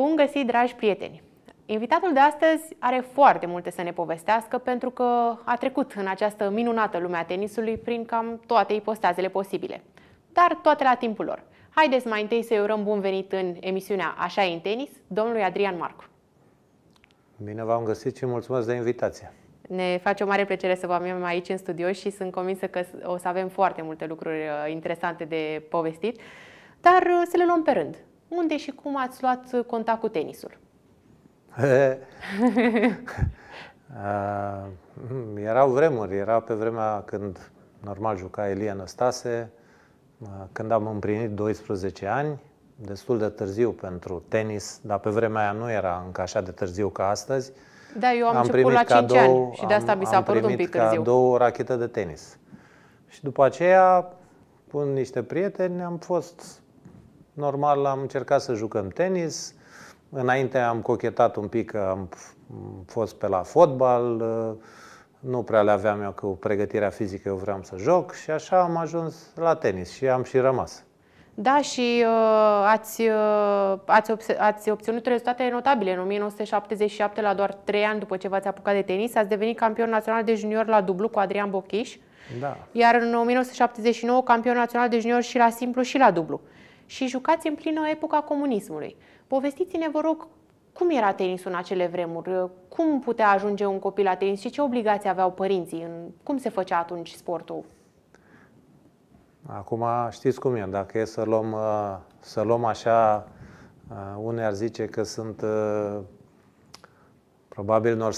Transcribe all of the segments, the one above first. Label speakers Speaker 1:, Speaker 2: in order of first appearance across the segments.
Speaker 1: Bun găsit, dragi prieteni! Invitatul de astăzi are foarte multe să ne povestească pentru că a trecut în această minunată lume a tenisului prin cam toate ipostazele posibile, dar toate la timpul lor. Haideți mai întâi să-i urăm bun venit în emisiunea Așa e în tenis, domnului Adrian Marcu.
Speaker 2: Bine v-am găsit și mulțumesc de invitație.
Speaker 1: Ne face o mare plăcere să vă avem aici în studio și sunt convinsă că o să avem foarte multe lucruri uh, interesante de povestit, dar uh, să le luăm pe rând. Unde și cum ați luat uh, contact cu tenisul?
Speaker 2: Hmm, erau vremuri, era pe vremea când normal juca Elie Năstase, când am împlinit 12 ani, destul de târziu pentru tenis, dar pe vremea aia nu era încă așa de târziu ca astăzi.
Speaker 1: Da, eu am, am început la 5 ani și de asta am, mi s-a părut un pic târziu. Am două
Speaker 2: rachetă de tenis. Și după aceea, cu niște prieteni, am fost normal am încercat să jucăm tenis, înainte am cochetat un pic, am fost pe la fotbal, uh, nu prea le aveam eu cu pregătirea fizică, eu vreau să joc și așa am ajuns la tenis și am și rămas.
Speaker 1: Da, și uh, ați, uh, ați, obs- ați obținut rezultate notabile. În 1977, la doar 3 ani după ce v-ați apucat de tenis, ați devenit campion național de junior la dublu cu Adrian Bochiș. Da. Iar în 1979, campion național de junior și la simplu și la dublu. Uh, și jucați în plină epoca comunismului. Povestiți-ne, vă rog, cum era tenisul în acele vremuri? Cum putea ajunge un copil la tenis și ce obligații aveau părinții? Cum se făcea atunci sportul?
Speaker 2: Acum știți cum e, dacă e să luăm, uh, să luăm așa, uh, unii ar zice că sunt uh, probabil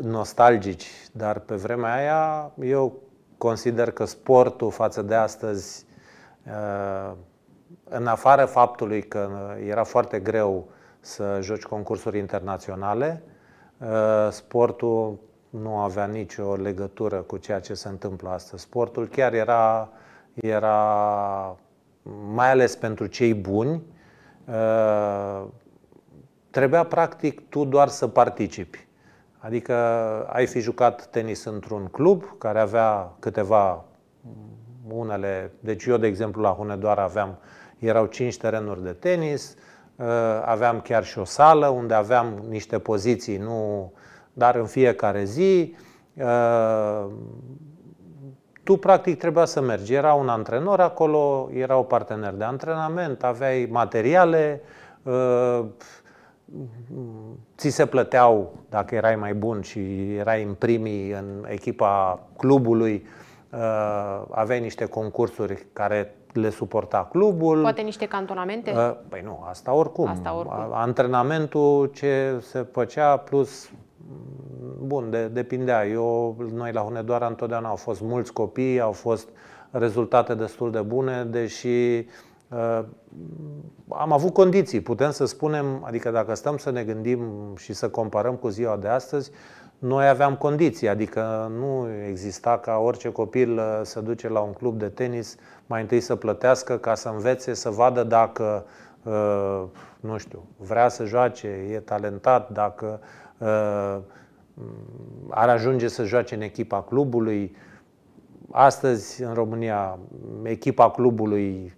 Speaker 2: nostalgici, dar pe vremea aia eu consider că sportul față de astăzi în afară faptului că uh, era foarte greu să joci concursuri internaționale, uh, sportul nu avea nicio legătură cu ceea ce se întâmplă astăzi. Sportul chiar era, era mai ales pentru cei buni, uh, trebuia practic tu doar să participi. Adică ai fi jucat tenis într-un club care avea câteva unele, deci eu de exemplu la Hunedoara aveam erau cinci terenuri de tenis, uh, aveam chiar și o sală unde aveam niște poziții, nu, dar în fiecare zi. Uh, tu, practic, trebuia să mergi. Era un antrenor acolo, erau parteneri de antrenament, aveai materiale, uh, ți se plăteau dacă erai mai bun și erai în primii în echipa clubului, aveai niște concursuri care le suporta clubul. Poate
Speaker 1: niște cantonamente? Uh,
Speaker 2: păi nu, asta oricum. Asta oricum. Antrenamentul ce se făcea plus bun, de, depindea. Eu, noi la Hunedoara întotdeauna au fost mulți copii, au fost rezultate destul de bune, deși uh, am avut condiții. Putem să spunem, adică dacă stăm să ne gândim și să comparăm cu ziua de astăzi, noi aveam condiții, adică nu exista ca orice copil uh, să duce la un club de tenis, mai întâi să plătească ca să învețe, să vadă dacă, uh, nu știu, vrea să joace, e talentat, dacă uh, ar ajunge să joace în echipa clubului. Astăzi, în România, echipa clubului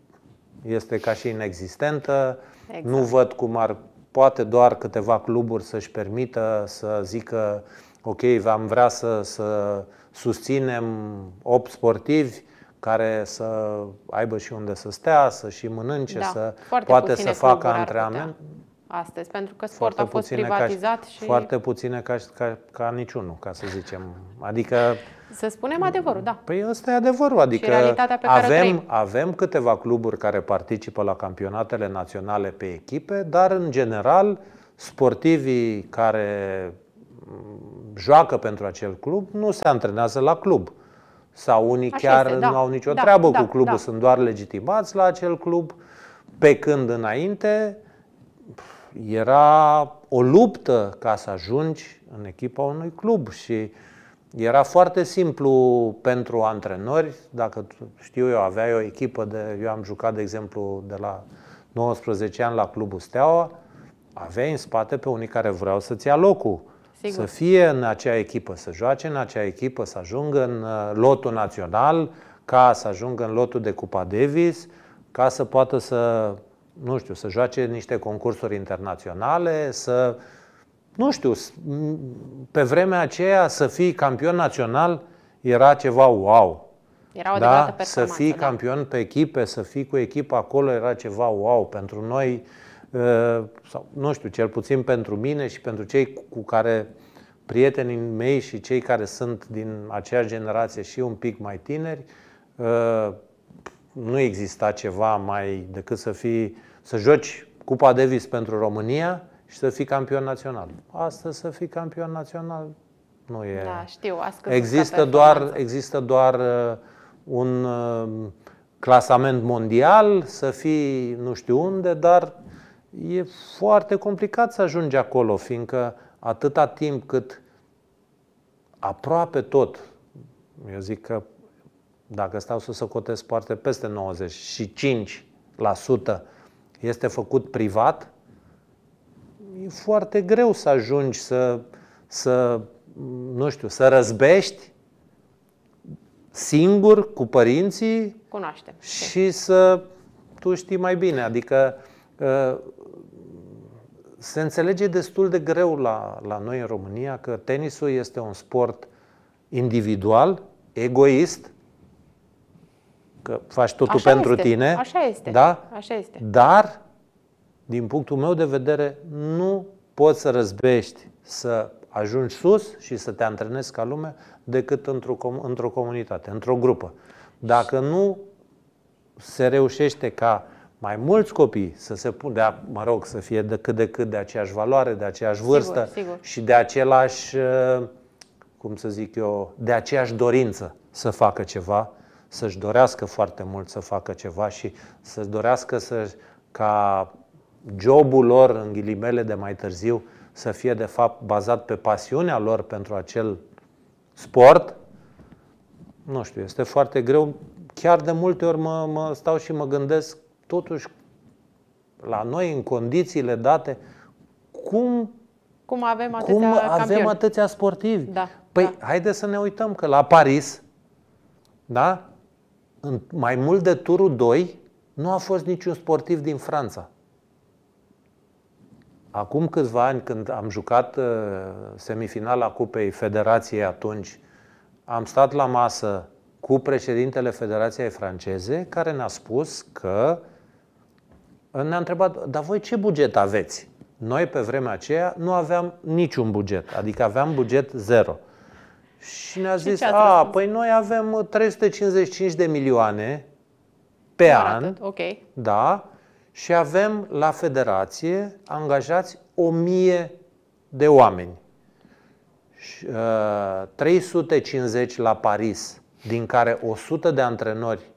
Speaker 2: este ca și inexistentă. Exact. Nu văd cum ar poate doar câteva cluburi să-și permită să zică ok, am vrea să, să susținem 8 sportivi care să aibă și unde să stea, să și mănânce, da, să poate să facă antrenament.
Speaker 1: Astăzi, pentru că sportul foarte a fost privatizat ca, și... Foarte
Speaker 2: puține ca, ca, ca niciunul, ca să zicem. Adică...
Speaker 1: Să spunem adevărul, da.
Speaker 2: Păi ăsta e adevărul, adică pe care avem, avem câteva cluburi care participă la campionatele naționale pe echipe, dar în general sportivii care joacă pentru acel club, nu se antrenează la club. Sau unii Așa chiar este, da. nu au nicio da, treabă da, cu clubul, da. sunt doar legitimați la acel club, pe când înainte era o luptă ca să ajungi în echipa unui club și era foarte simplu pentru antrenori, dacă știu eu, aveai o echipă de, eu am jucat, de exemplu, de la 19 ani la Clubul Steaua, aveai în spate pe unii care vreau să-ți ia locul. Sigur. să fie în acea echipă, să joace în acea echipă, să ajungă în uh, lotul național, ca să ajungă în lotul de Cupa Davis, ca să poată să, nu știu, să joace niște concursuri internaționale, să, nu știu, pe vremea aceea să fii campion național era ceva wow.
Speaker 1: Era o da? Să fii
Speaker 2: da? campion pe echipe, să fii cu echipa acolo era ceva wow. Pentru noi, uh, Uh, sau nu știu, cel puțin pentru mine și pentru cei cu care prietenii mei și cei care sunt din aceeași generație și un pic mai tineri, uh, nu exista ceva mai decât să fii, să joci Cupa Davis pentru România și să fii campion național. Astăzi să fii campion național nu e. Da, știu, există doar, există doar uh, un clasament mondial, să fii nu știu unde, dar e foarte complicat să ajungi acolo, fiindcă atâta timp cât aproape tot, eu zic că dacă stau să socotesc poate peste 95% este făcut privat, e foarte greu să ajungi să, să nu știu, să răzbești singur cu părinții Cunoaște. și să tu știi mai bine. Adică ă, se înțelege destul de greu la, la noi în România că tenisul este un sport individual, egoist, că faci totul așa pentru este, tine. Așa este. Da? Așa este. Dar, din punctul meu de vedere, nu poți să răzbești, să ajungi sus și să te antrenezi ca lume decât într-o, com- într comunitate, într-o grupă. Dacă nu se reușește ca mai mulți copii să se pună, de, mă rog, să fie de cât de cât de aceeași valoare, de aceeași vârstă sigur, sigur. și de același, uh, cum să zic eu, de aceeași dorință să facă ceva, să-și dorească foarte mult să facă ceva și să-și dorească să, ca jobul lor, în ghilimele de mai târziu, să fie de fapt bazat pe pasiunea lor pentru acel sport, nu știu, este foarte greu. Chiar de multe ori mă, mă stau și mă gândesc totuși, la noi, în condițiile date, cum,
Speaker 1: cum avem atâția, cum avem atâția
Speaker 2: sportivi? Da, păi, da. haideți să ne uităm că la Paris, da, în mai mult de turul 2, nu a fost niciun sportiv din Franța. Acum câțiva ani, când am jucat uh, semifinala Cupei Federației atunci, am stat la masă cu președintele Federației Franceze, care ne-a spus că ne-a întrebat, dar voi ce buget aveți? Noi pe vremea aceea nu aveam niciun buget, adică aveam buget zero. Și ne-a zis, a, păi noi avem 355 de milioane pe Doar an, Okay. da, și avem la federație angajați 1000 de oameni. 350 ă, la Paris, din care 100 de antrenori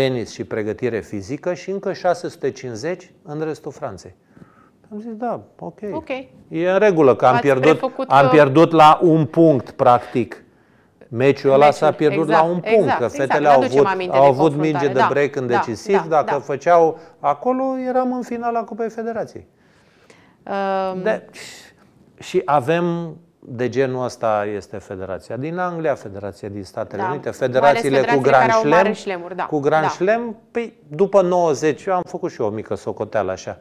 Speaker 2: tenis și pregătire fizică și încă 650 în restul Franței. Am zis, da, ok. okay. E în regulă că am pierdut, am uh, pierdut la un punct, practic. Meciul ăla s-a pierdut exact, la un punct, exact, că exact. fetele exact. au avut, au avut minge de da, break da, în decisiv. Da, da, Dacă da. făceau acolo, eram în finala Cupei Federației. Um... De, deci, și avem de genul ăsta este Federația din Anglia, Federația din Statele da. Unite, federațiile, cu Grand Slam, da. cu Grand da. Slam, păi, după 90, eu am făcut și eu o mică socoteală așa,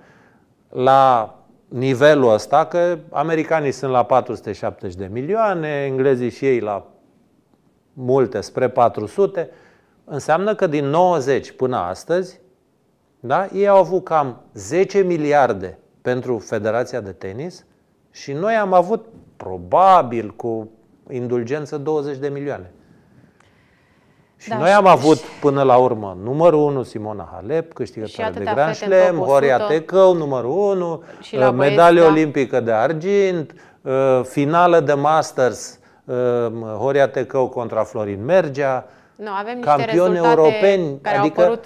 Speaker 2: la nivelul ăsta, că americanii sunt la 470 de milioane, englezii și ei la multe, spre 400, înseamnă că din 90 până astăzi, da, ei au avut cam 10 miliarde pentru Federația de Tenis și noi am avut probabil cu indulgență 20 de milioane. Și da, noi am avut până la urmă numărul 1 Simona Halep, câștigătoare de Grand Slam, Horia Tecău, numărul 1, uh, medalie da. olimpică de argint, uh, finală de Masters, uh, Horia Tecău contra Florin Mergea,
Speaker 1: nu, avem niște campioni europeni, care adică au apărut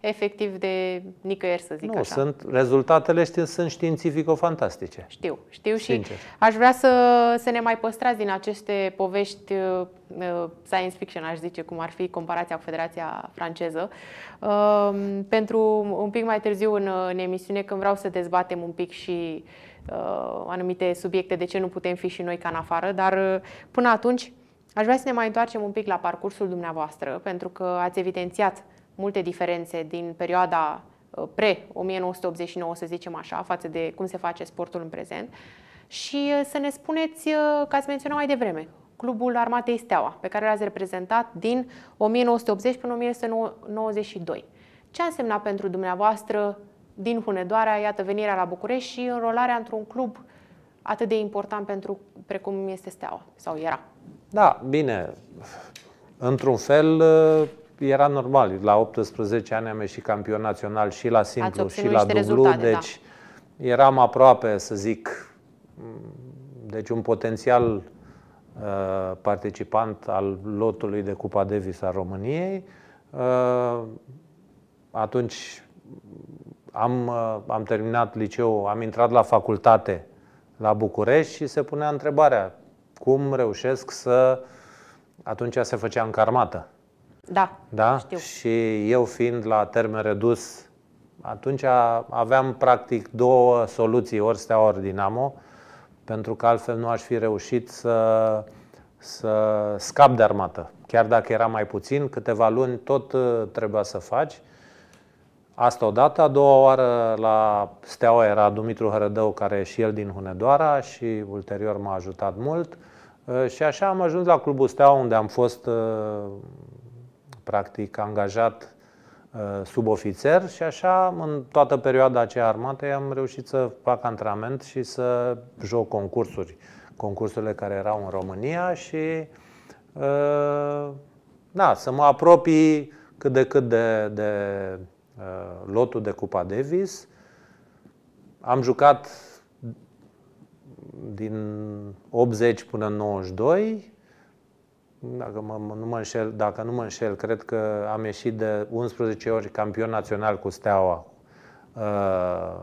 Speaker 1: efectiv de nicăieri, să zic nu, așa. Sunt,
Speaker 2: rezultatele știu, sunt științifico-fantastice. Știu,
Speaker 1: știu Sincer. și aș vrea să, să ne mai păstrați din aceste povești uh, uh, science fiction, aș zice, cum ar fi comparația cu Federația franceză, uh, pentru un pic mai târziu în, în emisiune, când vreau să dezbatem un pic și uh, anumite subiecte, de ce nu putem fi și noi ca în afară, dar uh, până atunci aș vrea să ne mai întoarcem un pic la parcursul dumneavoastră, pentru că ați evidențiat uh, multe diferențe din perioada uh, pre-1989, să zicem așa, față de cum se face sportul în prezent. Și uh, să ne spuneți, uh, că ați menționat mai devreme, Clubul Armatei Steaua, pe care l-ați reprezentat din 1980 până 1992. Ce a însemnat pentru dumneavoastră din Hunedoara, iată, venirea la București și înrolarea într-un club atât de important pentru precum este Steaua sau era?
Speaker 2: Da, bine. Într-un fel, era normal. La 18 ani am ieșit campion național și la simplu și la dublu, da. deci da. eram aproape, să zic, deci un potențial uh, participant al lotului de Cupa Davis a României. Uh, atunci am, uh, am terminat liceu, am intrat la facultate la București și se punea întrebarea cum reușesc să... Atunci se făcea în carmată da, da? Știu. Și eu fiind la termen redus, atunci aveam practic două soluții, ori Steaua, ori Dinamo, pentru că altfel nu aș fi reușit să, să scap de armată. Chiar dacă era mai puțin, câteva luni tot uh, trebuia să faci. Asta odată, a doua oară la Steaua era Dumitru Hărădău, care e și el din Hunedoara și ulterior m-a ajutat mult. Uh, și așa am ajuns la Clubul Steaua, unde am fost uh, practic angajat uh, subofițer și așa, în toată perioada aceea armatei, am reușit să fac antrenament și să joc concursuri, concursurile care erau în România și uh, da, să mă apropii cât de cât de, de uh, lotul de Cupa Davis. Am jucat din 80 până în 92 dacă mă, nu mă înșel, dacă nu mă înșel, cred că am ieșit de 11 ori campion național cu Steaua, uh,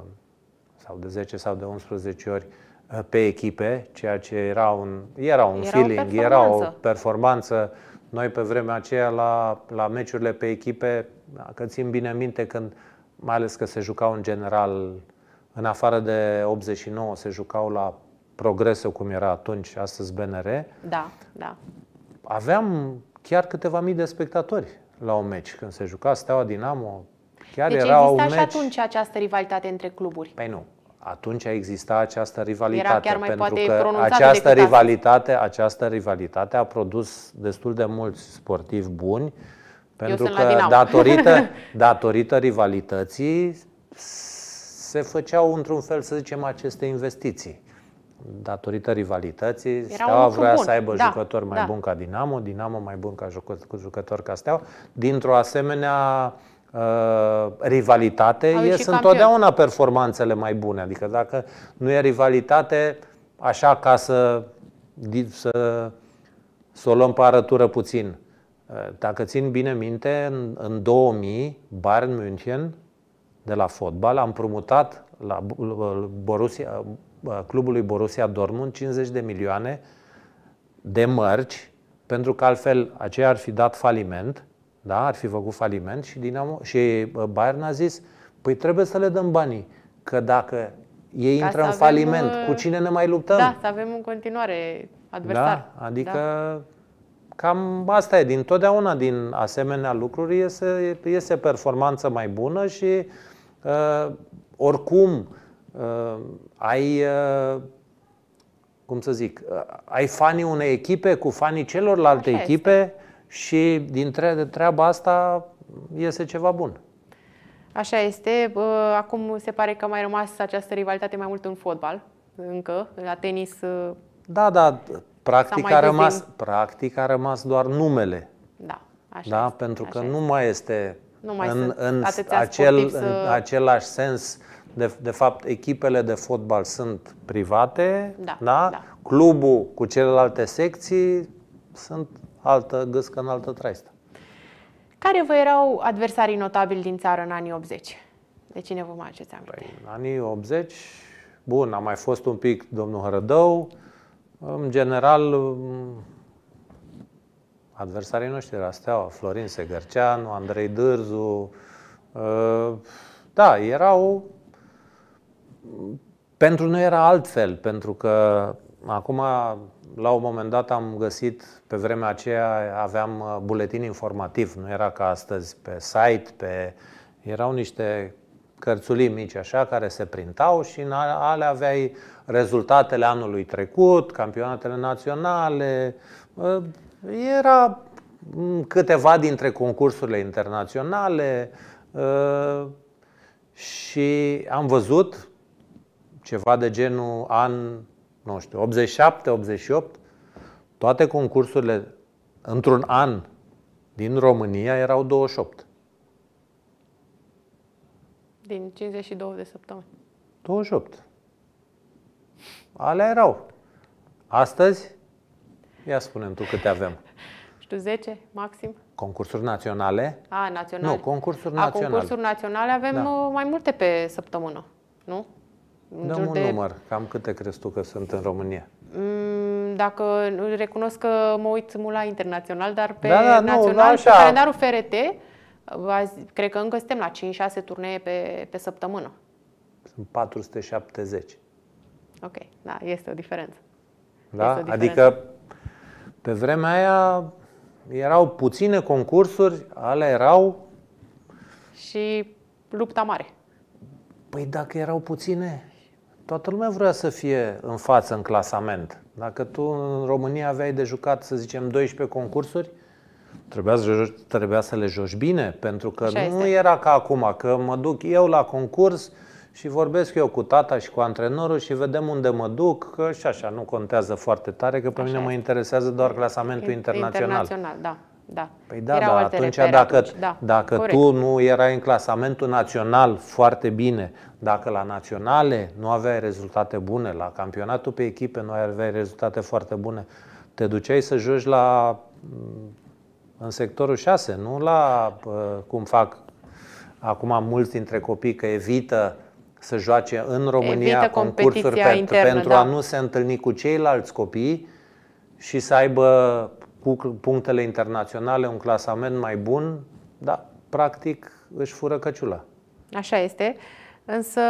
Speaker 2: sau de 10 sau de 11 ori uh, pe echipe, ceea ce era un, era un era feeling, o era o performanță. Noi pe vremea aceea la, la meciurile pe echipe, că țin bine minte când, mai ales că se jucau în general, în afară de 89, se jucau la Progresul, cum era atunci, astăzi BNR.
Speaker 1: Da, da
Speaker 2: aveam chiar câteva mii de spectatori la un meci când se juca Steaua Dinamo. Chiar deci era exista un și meci...
Speaker 1: atunci această rivalitate între cluburi.
Speaker 2: Păi nu. Atunci exista această rivalitate. Era chiar mai pentru poate că această rivalitate, asta. această rivalitate a produs destul de mulți sportivi buni, pentru că datorită, datorită rivalității se făceau într-un fel, să zicem, aceste investiții datorită rivalității, Era Steaua vrea bun. să aibă da. jucători mai da. buni ca Dinamo, Dinamo mai bun ca jucători ca Steaua. Dintr-o asemenea uh, rivalitate, Au ies întotdeauna performanțele mai bune. Adică dacă nu e rivalitate, așa ca să, să, să o luăm pe arătură puțin. Uh, dacă țin bine minte, în, în 2000, Bayern München, de la fotbal, am promutat la Borussia, clubului Borussia Dortmund 50 de milioane de mărci, pentru că altfel aceia ar fi dat faliment, da? ar fi făcut faliment și, Dinamo, și Bayern a zis, păi trebuie să le dăm banii, că dacă ei Ca intră în faliment, uh, cu cine ne mai luptăm? Da,
Speaker 1: să avem în continuare adversar. Da, adică da.
Speaker 2: cam asta e, din totdeauna din asemenea lucruri iese, iese performanță mai bună și uh, oricum Uh, ai, uh, cum să zic, uh, ai fanii unei echipe cu fanii celorlalte Așa echipe este. și din treaba asta iese ceva bun.
Speaker 1: Așa este. Acum se pare că a mai rămas această rivalitate mai mult în fotbal, încă, la tenis.
Speaker 2: Da, da, practic a, rămas, practic a rămas doar numele. Da, așa da? Este, Pentru așa că este. nu mai este nu mai în, în, acel, sportiv, în să... același sens uh, de, de fapt, echipele de fotbal sunt private, da, da? da. clubul cu celelalte secții sunt altă gâscă în altă traistă.
Speaker 1: Care vă erau adversarii notabili din țară în anii 80? De cine vă mai aceți aminte? Păi,
Speaker 2: în anii 80, bun, a mai fost un pic domnul Hărădău. În general, mm, adversarii noștri erau Steaua, Florin Segărceanu, Andrei Dârzu. Ă, da, erau pentru noi era altfel, pentru că acum, la un moment dat, am găsit, pe vremea aceea aveam uh, buletin informativ, nu era ca astăzi pe site, pe... erau niște cărțulii mici așa, care se printau și în ale aveai rezultatele anului trecut, campionatele naționale, uh, era mm, câteva dintre concursurile internaționale uh, și am văzut ceva de genul an, nu știu, 87, 88, toate concursurile într-un an din România erau 28.
Speaker 1: Din 52 de săptămâni.
Speaker 2: 28. Alea erau. Astăzi, ia spunem tu câte avem.
Speaker 1: Știu, 10 maxim.
Speaker 2: Concursuri naționale?
Speaker 1: A, naționale. Nu, concursuri naționale. A, concursuri naționale avem da. Uh, mai multe pe săptămână, nu?
Speaker 2: Dăm un de... număr. Cam câte crezi tu că sunt în România?
Speaker 1: Mm, dacă recunosc că mă uit mult la internațional, dar pe da, da, național nu, pe calendarul FRT, azi, cred că încă suntem la 5-6 turnee pe, pe săptămână.
Speaker 2: Sunt 470.
Speaker 1: Ok, da, este o diferență.
Speaker 2: Da? Este o diferență. Adică, pe vremea aia, erau puține concursuri, ale erau...
Speaker 1: Și lupta mare.
Speaker 2: Păi dacă erau puține, toată lumea vrea să fie în față în clasament. Dacă tu în România aveai de jucat, să zicem, 12 concursuri, trebuia să, joci, trebuia să le joci bine, pentru că Așa nu este. era ca acum, că mă duc eu la concurs și vorbesc eu cu tata și cu antrenorul și vedem unde mă duc, că și așa nu contează foarte tare, că pe Așa mine este. mă interesează doar clasamentul internațional.
Speaker 1: Internațional, da da. Păi da, da, atunci dacă, atunci. Da, dacă corect. tu nu
Speaker 2: erai în clasamentul național foarte bine, dacă la naționale nu aveai rezultate bune, la campionatul pe echipe nu aveai rezultate foarte bune, te duceai să joci la mm, în sectorul 6, nu la cum fac acum mulți dintre copii că evită să joace în România evită concursuri pe, internă, pentru da. a nu se întâlni cu ceilalți copii și să aibă punctele internaționale, un clasament mai bun, da, practic își fură căciula.
Speaker 1: Așa este. Însă,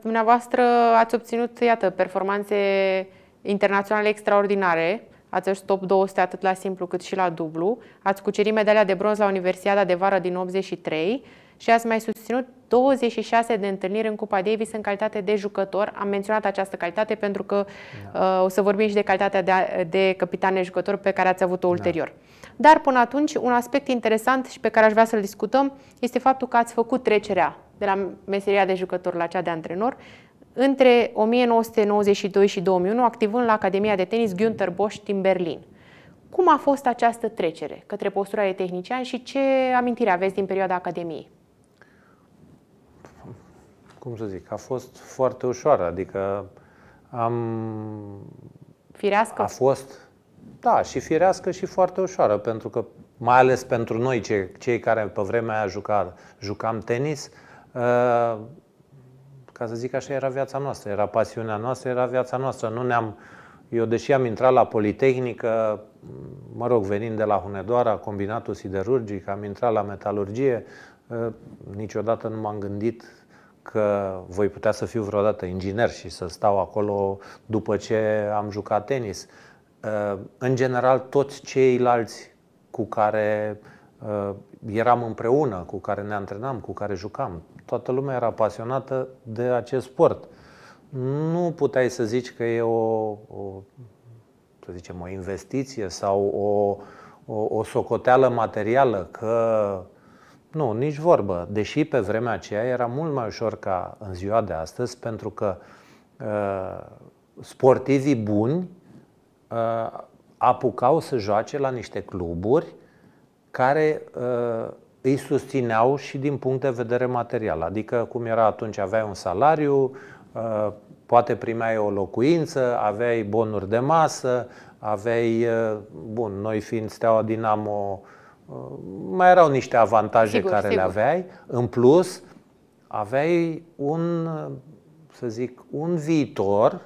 Speaker 1: dumneavoastră ați obținut, iată, performanțe internaționale extraordinare. Ați fost top 200 atât la simplu cât și la dublu. Ați cucerit medalia de bronz la Universiada de Vară din 83 și ați mai susținut 26 de întâlniri în Cupa Davis în calitate de jucător. Am menționat această calitate pentru că da. uh, o să vorbim și de calitatea de, de capitan de jucător pe care ați avut-o da. ulterior. Da. Dar până atunci, un aspect interesant și pe care aș vrea să-l discutăm este faptul că ați făcut trecerea de la meseria de jucător la cea de antrenor între 1992 și 2001, activând la Academia de Tenis Günther Bosch din Berlin. Cum a fost această trecere către postura de tehnician și ce amintire aveți din perioada Academiei?
Speaker 2: cum să zic, a fost foarte ușoară, adică am... Firească? A fost, da, și firească și foarte ușoară, pentru că, mai ales pentru noi, cei, cei care pe vremea aia juca, jucam tenis, uh, ca să zic așa, era viața noastră, era pasiunea noastră, era viața noastră. Nu ne-am, eu, deși am intrat la Politehnică, mă rog, venind de la Hunedoara, combinatul siderurgic, am intrat la metalurgie, ă, niciodată nu m-am gândit că voi putea să fiu vreodată inginer și să stau acolo după ce am jucat tenis. Uh, în general, toți ceilalți cu care uh, eram împreună, cu care ne antrenam, cu care jucam, toată lumea era pasionată de acest sport. Nu puteai să zici că e o, o să zicem, o investiție sau o, o, o socoteală materială, că nu, nici vorbă. Deși pe vremea aceea era mult mai ușor ca în ziua de astăzi, pentru că uh, sportivii buni uh, apucau să joace la niște cluburi care uh, îi susțineau și din punct de vedere material. Adică, cum era atunci, aveai un salariu, uh, poate primeai o locuință, aveai bonuri de masă, aveai, uh, bun, noi fiind Steaua Dinamo, uh, Uh, mai erau niște avantaje sigur, care sigur. le aveai. În plus, aveai un, uh, să zic, un viitor,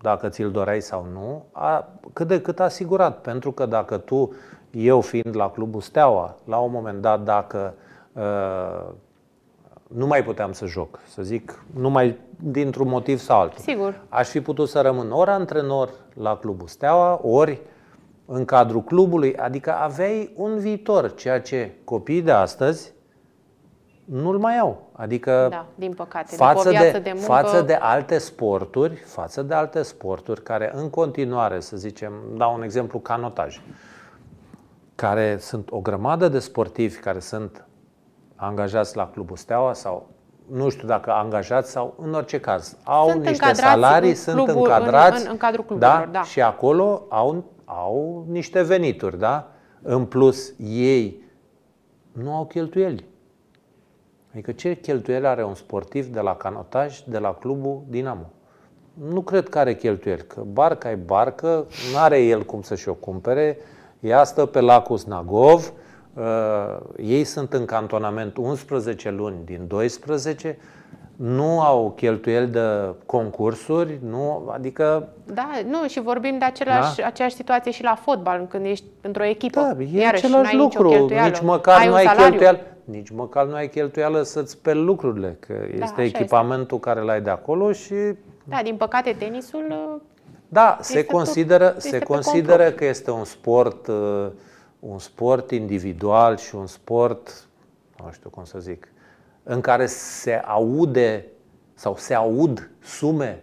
Speaker 2: dacă ți-l doreai sau nu, a, cât de cât asigurat. Pentru că dacă tu, eu fiind la Clubul Steaua, la un moment dat, dacă uh, nu mai puteam să joc, să zic, numai dintr-un motiv sau altul. Sigur. Aș fi putut să rămân ori antrenor la Clubul Steaua, ori uh, în cadrul clubului, adică aveai un viitor, ceea ce copiii de astăzi nu-l mai au. Adică da,
Speaker 1: din păcate, față, de, de, muncă... față de
Speaker 2: alte sporturi, față de alte sporturi care în continuare, să zicem, dau un exemplu canotaj, care sunt o grămadă de sportivi care sunt angajați la Clubul Steaua sau nu știu dacă angajați sau în orice caz, au sunt niște salarii, în clubul, sunt încadrați în, în, în cadrul clubului, da, da. și acolo au au niște venituri, da? În plus, ei nu au cheltuieli. Adică ce cheltuieli are un sportiv de la canotaj, de la clubul Dinamo? Nu cred că are cheltuieli, că barca e barcă, nu are el cum să-și o cumpere, ea stă pe lacul Snagov, uh, ei sunt în cantonament 11 luni din 12, nu au cheltuieli de concursuri, nu, adică...
Speaker 1: Da, nu, și vorbim de același, da? aceeași situație și la fotbal, când ești într-o echipă. Da, e Iarăși, același lucru, nicio nici măcar ai nu ai cheltuială,
Speaker 2: nici măcar nu ai cheltuială să-ți speli lucrurile, că da, este echipamentul este. care l-ai de acolo și...
Speaker 1: Da, din păcate tenisul... Uh,
Speaker 2: da, se consideră, tot, se consideră că este un sport, uh, un sport individual și un sport, nu știu cum să zic, în care se aude sau se aud sume,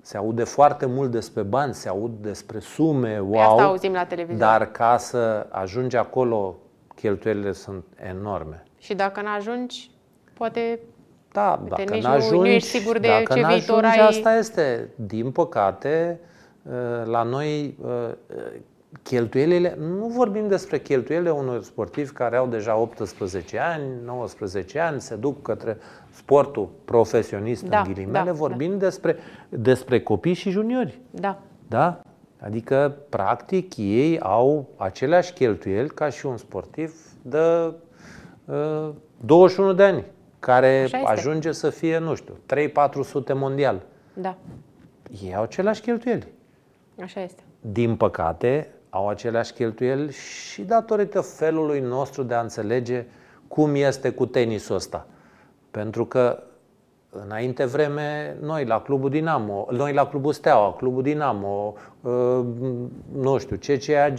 Speaker 2: se aude foarte mult despre bani, se aud despre sume, wow. asta auzim la televizor. Dar ca să ajungi acolo, cheltuielile sunt enorme.
Speaker 1: Și dacă nu ajungi, poate
Speaker 2: da, dacă nici n-ajungi, nu, nu ești sigur de dacă ce viitor ai. asta este. Din păcate, ă, la noi ă, cheltuielile, nu vorbim despre cheltuielile unor sportivi care au deja 18 ani, 19 ani, se duc către sportul profesionist da, în ghilimele, da, da. vorbim da. Despre, despre copii și juniori. Da. Da? Adică, practic, ei au aceleași cheltuieli ca și un sportiv de uh, 21 de ani, care ajunge să fie, nu știu, 3-400 mondial. Da. Ei au aceleași cheltuieli. Așa este. Din păcate, au aceleași cheltuieli și datorită felului nostru de a înțelege cum este cu tenisul ăsta. Pentru că Înainte vreme, noi la Clubul Dinamo, noi la Clubul Steaua, Clubul Dinamo, ă, nu știu, CCAG,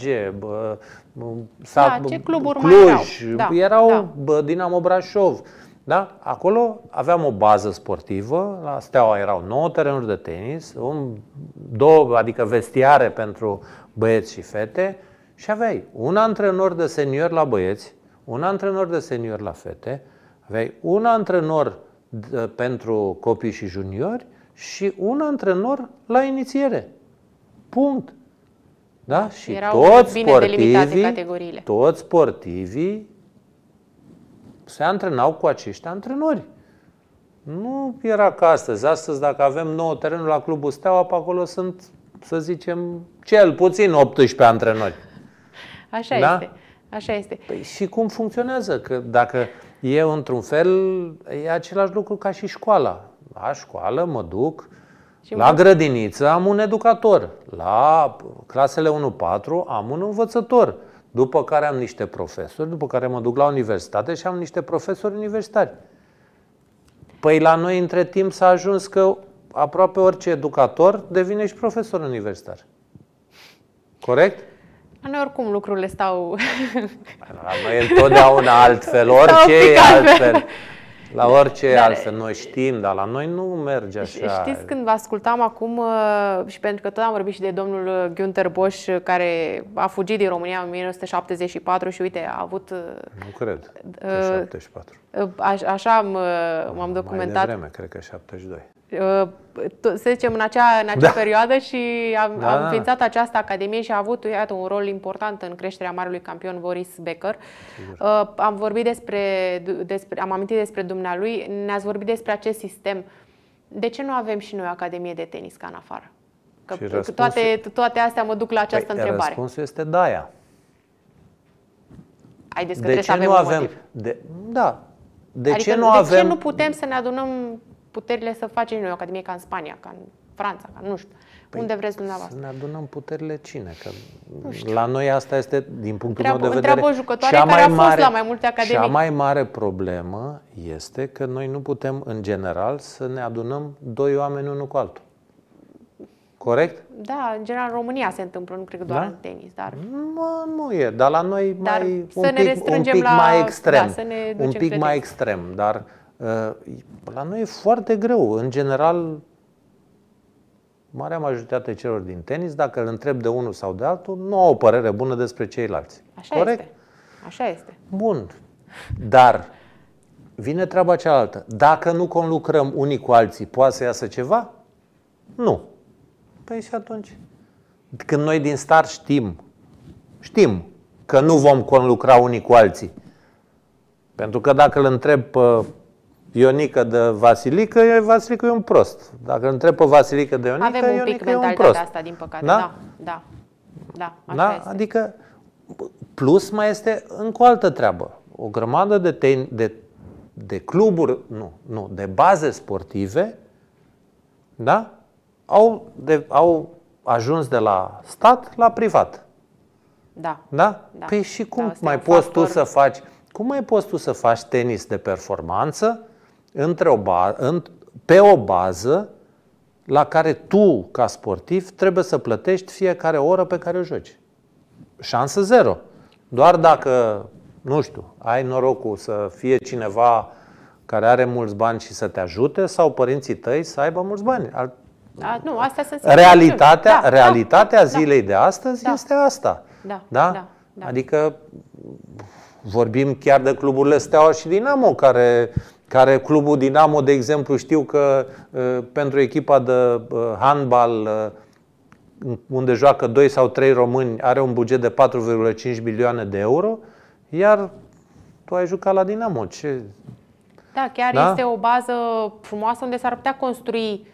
Speaker 2: da, ce cluburi Cluj, mai erau, erau da. da. Dinamo Brașov. Da? Acolo aveam o bază sportivă, la Steaua erau nouă terenuri de tenis, un, două, adică vestiare pentru băieți și fete și aveai un antrenor de senior la băieți, un antrenor de senior la fete, aveai un antrenor de, pentru copii și juniori și un antrenor la inițiere. Punct. Da? Și Erau toți bine sportivii, toți sportivii se antrenau cu acești antrenori. Nu era ca astăzi. Astăzi, dacă avem nouă terenul la Clubul Steaua, pe acolo sunt, să zicem, cel puțin 18 antrenori.
Speaker 1: Așa da? este. Așa este.
Speaker 2: Păi și cum funcționează? Că dacă e într-un fel, e același lucru ca și școala. La școală mă duc, și la mă... grădiniță am un educator, la clasele 1-4 am un învățător. După care am niște profesori, după care mă duc la universitate și am niște profesori universitari. Păi la noi, între timp, s-a ajuns că aproape orice educator devine și profesor universitar. Corect?
Speaker 1: La noi oricum lucrurile stau...
Speaker 2: La noi întotdeauna altfel, orice e altfel. La orice dar, altfel, noi știm, dar la noi nu merge așa. Știți,
Speaker 1: când vă ascultam acum, uh, și pentru că tot am vorbit și de domnul uh, Günther Bosch, uh, care a fugit din România în 1974 și uite, a avut...
Speaker 2: Nu cred, uh, 74.
Speaker 1: Așa m-am documentat. Mai devreme,
Speaker 2: cred că 72.
Speaker 1: Uh, să zicem, în acea, în acea da. perioadă și am, da. am înființat această academie și a avut iată, un rol important în creșterea marelui campion Boris Becker. Uh, am vorbit despre, despre, am amintit despre dumnealui, ne-ați vorbit despre acest sistem. De ce nu avem și noi o academie de tenis ca în afară? Că, răspunsul... toate, toate astea mă duc la păi, această păi, întrebare.
Speaker 2: Răspunsul este daia.
Speaker 1: Ai de ce să avem nu avem?
Speaker 2: De, da. De adică ce nu de avem? De ce nu putem
Speaker 1: să ne adunăm puterile să facem noi o academie ca în Spania, ca în Franța, ca nu știu. Păi Unde vreți dumneavoastră?
Speaker 2: Să ne adunăm puterile cine? Că la noi asta este, din punctul treabă, meu de vedere, o jucătoare cea mai care a fost mare, la mai multe academii. Cea mai mare problemă este că noi nu putem, în general, să ne adunăm doi oameni unul cu altul. Corect?
Speaker 1: Da, în general în România se întâmplă, nu cred că doar da? în
Speaker 2: tenis, dar... Mă, nu e, dar la noi dar mai, să un, ne pic, un pic la... mai da, extrem. Da, să ne un pic mai extrem, dar Ă, la noi e foarte greu. În general, marea majoritate celor din tenis, dacă îl întreb de unul sau de altul, nu au o părere bună despre ceilalți.
Speaker 1: Așa Corect? este. Așa este.
Speaker 2: Bun. Dar vine treaba cealaltă. Dacă nu conlucrăm unii cu alții, poate să iasă ceva? Nu. Păi și atunci, când noi din start știm, știm că nu vom conlucra unii cu alții, pentru că dacă îl întreb pe Ionică de Vasilică, Vasilică e un prost. Dacă întreb pe Vasilică de Ionică, Avem un Ionică pic e un prost. asta, din păcate. Da?
Speaker 1: Da, da. da,
Speaker 2: așa da? Este. Adică, plus mai este încă o altă treabă. O grămadă de, de, de cluburi, nu, nu, de baze sportive, da? Au, de, au ajuns de la stat la privat. Da. Da? da. Păi și cum da, mai poți factor... tu să faci, cum mai poți tu să faci tenis de performanță o ba- în, pe o bază la care tu, ca sportiv, trebuie să plătești fiecare oră pe care o joci. Șansă zero. Doar dacă, nu știu, ai norocul să fie cineva care are mulți bani și să te ajute sau părinții tăi să aibă mulți bani. Al...
Speaker 1: Da, nu, asta sunt realitatea, da,
Speaker 2: realitatea da, da, da. zilei da, de astăzi da, este asta. Da, da? Da, da. Adică vorbim chiar de cluburile Steaua și Dinamo care care clubul Dinamo, de exemplu, știu că uh, pentru echipa de uh, handbal uh, unde joacă 2 sau 3 români are un buget de 4,5 milioane de euro, iar tu ai jucat la Dinamo. Ce?
Speaker 1: Da, chiar da? este o bază frumoasă unde s-ar putea construi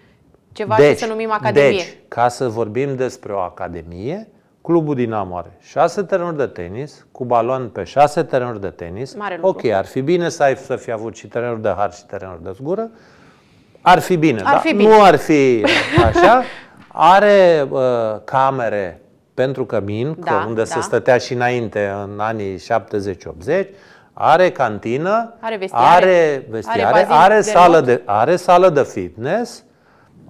Speaker 1: ceva deci, ce să numim academie. Deci,
Speaker 2: ca să vorbim despre o academie, Clubul Dinamo are șase terenuri de tenis, cu balon pe șase terenuri de tenis. Mare lucru. Ok, ar fi bine să, ai, să fi avut și terenuri de har și terenuri de zgură. Ar fi bine, ar dar fi bine. nu ar fi așa. Are uh, camere pentru cămin, da, că unde da. se stătea și înainte, în anii 70-80, are cantină,
Speaker 1: are vestiare, are, vestiare, are, are, sală, de,
Speaker 2: are sală de fitness,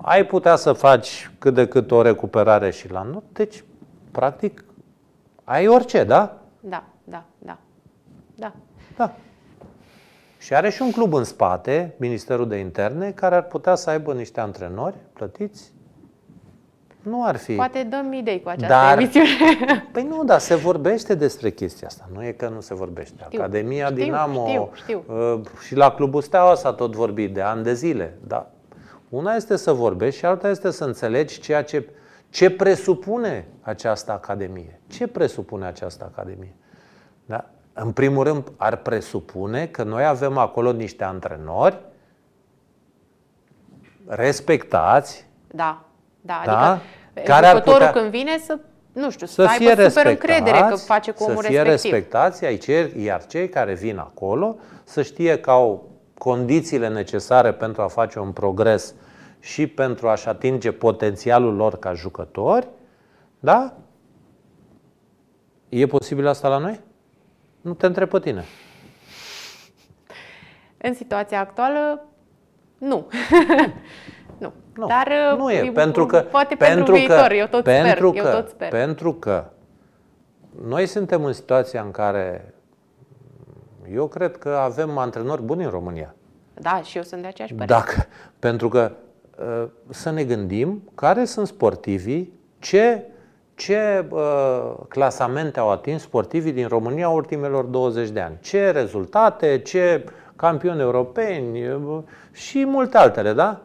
Speaker 2: ai putea să faci cât de cât o recuperare și la not. Deci practic, ai orice, da?
Speaker 1: Da, da, da. Da. Da.
Speaker 2: Și are și un club în spate, Ministerul de Interne, care ar putea să aibă niște antrenori plătiți. Nu ar fi. Poate
Speaker 1: dăm idei cu această dar, emisiune.
Speaker 2: Păi nu, dar se vorbește despre chestia asta. Nu e că nu se vorbește. Știu, Academia știu, Dinamo știu, știu. Uh, și la Clubul Steaua s-a tot vorbit de ani de zile. Da. Una este să vorbești și alta este să înțelegi ceea ce ce presupune această academie? Ce presupune această academie? Da? În primul rând, ar presupune că noi avem acolo niște antrenori respectați.
Speaker 1: Da, da. da? Adică care ar putea... când vine să nu știu, să, să fie aibă super încredere că face cu omul să fie respectați,
Speaker 2: iar cei, iar cei care vin acolo să știe că au condițiile necesare pentru a face un progres și pentru a-și atinge potențialul lor ca jucători, da? E posibil asta la noi? Nu te întreb pe tine.
Speaker 1: În situația actuală, nu. nu. nu. Dar uh, nu e. Pentru că, poate pentru, pentru viitor, că, eu tot pentru sper. Că, eu tot sper.
Speaker 2: Pentru că noi suntem în situația în care eu cred că avem antrenori buni în România.
Speaker 1: Da, și eu sunt de aceeași părere. Dacă,
Speaker 2: pentru că Uh, să ne gândim care sunt sportivii, ce, ce uh, clasamente au atins sportivii din România ultimelor 20 de ani, ce rezultate, ce campioni europeni uh, și multe altele, da?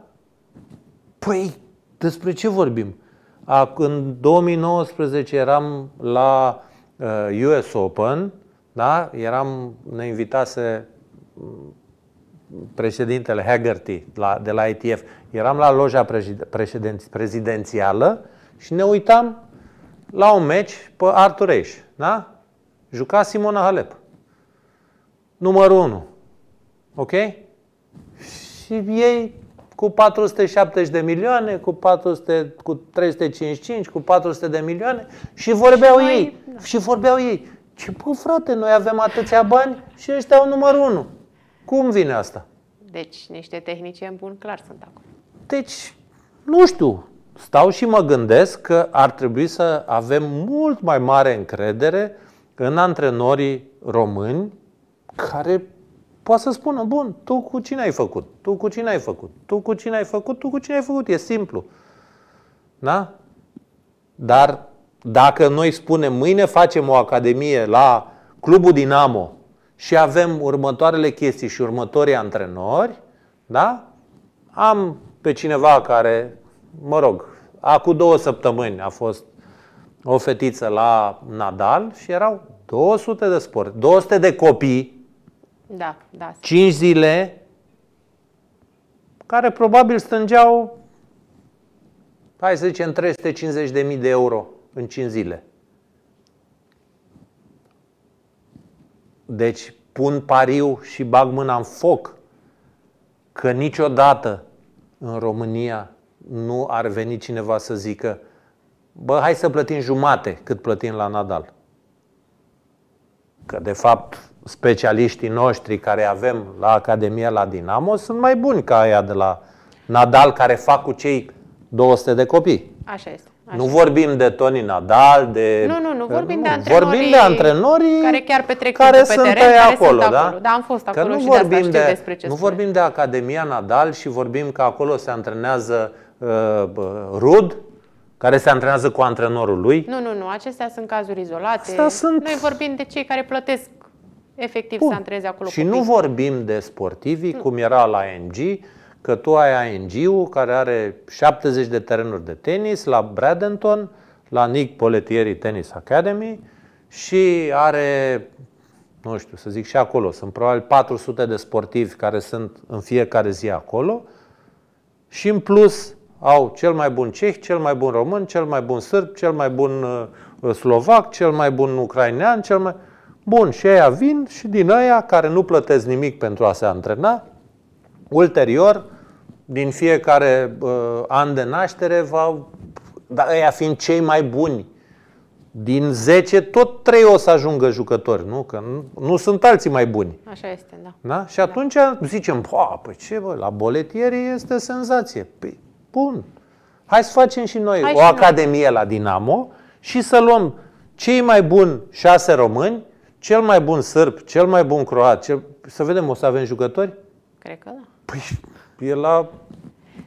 Speaker 2: Păi, despre ce vorbim? A, în 2019 eram la uh, US Open, da? Eram, ne invitase președintele Haggerty la, de la ITF, eram la loja președin, prezidențială și ne uitam la un meci pe Artur Reș, da? Juca Simona Halep. Numărul 1. Ok? Și ei cu 470 de milioane, cu, 400, cu 355, cu 400 de milioane și vorbeau și ei. Mai... Da. Și vorbeau ei. Ce bă, frate, noi avem atâția bani și ăștia au numărul 1. Cum vine asta?
Speaker 1: Deci niște în bun, clar sunt acolo.
Speaker 2: Deci, nu știu, stau și mă gândesc că ar trebui să avem mult mai mare încredere în antrenorii români care poate să spună, bun, tu cu cine ai făcut? Tu cu cine ai făcut? Tu cu cine ai făcut? Tu cu cine ai făcut? E simplu. Da? Dar dacă noi spunem, mâine facem o academie la Clubul Dinamo, și avem următoarele chestii și următorii antrenori, da? Am pe cineva care, mă rog, acum două săptămâni a fost o fetiță la Nadal și erau 200 de sport, 200 de copii,
Speaker 1: da, da.
Speaker 2: 5 zile, care probabil strângeau, hai să zicem, 350.000 de euro în 5 zile. Deci pun pariu și bag mâna în foc că niciodată în România nu ar veni cineva să zică bă, hai să plătim jumate cât plătim la Nadal. Că de fapt specialiștii noștri care avem la Academia la Dinamo sunt mai buni ca aia de la Nadal care fac cu cei 200 de copii. Așa este. Așa. Nu vorbim de Toni Nadal, de... Nu, nu, nu, vorbim de antrenorii, vorbim de antrenorii
Speaker 1: care chiar petrec care sunt teren, care acolo, sunt da? acolo. Da? da, am fost acolo că nu și vorbim de asta de, despre ce Nu
Speaker 2: spune. vorbim de Academia Nadal și vorbim că acolo se antrenează uh, Rud, care se antrenează cu antrenorul lui.
Speaker 1: Nu, nu, nu, acestea sunt cazuri izolate. Astea sunt... Noi vorbim de cei care plătesc efectiv Bun. să antreneze acolo Și copii. nu
Speaker 2: vorbim de sportivii, nu. cum era la NG, că tu ai ANG-ul care are 70 de terenuri de tenis la Bradenton, la Nick Poletieri Tennis Academy și are, nu știu, să zic și acolo, sunt probabil 400 de sportivi care sunt în fiecare zi acolo și în plus au cel mai bun ceh, cel mai bun român, cel mai bun sârb, cel mai bun uh, slovac, cel mai bun ucrainean, cel mai... Bun, și aia vin și din aia care nu plătesc nimic pentru a se antrena, Ulterior, din fiecare uh, an de naștere, va, da, ăia fiind cei mai buni, din 10, tot 3 o să ajungă jucători, nu? Că nu, nu sunt alții mai buni.
Speaker 1: Așa este, da.
Speaker 2: da? Și da. atunci da. zicem, bă, păi ce, bă, la boletieri este senzație. Păi, bun, hai să facem și noi hai o și academie noi. la Dinamo și să luăm cei mai buni șase români, cel mai bun sârb, cel mai bun croat, cel... să vedem, o să avem jucători? Cred că da. Păi e la...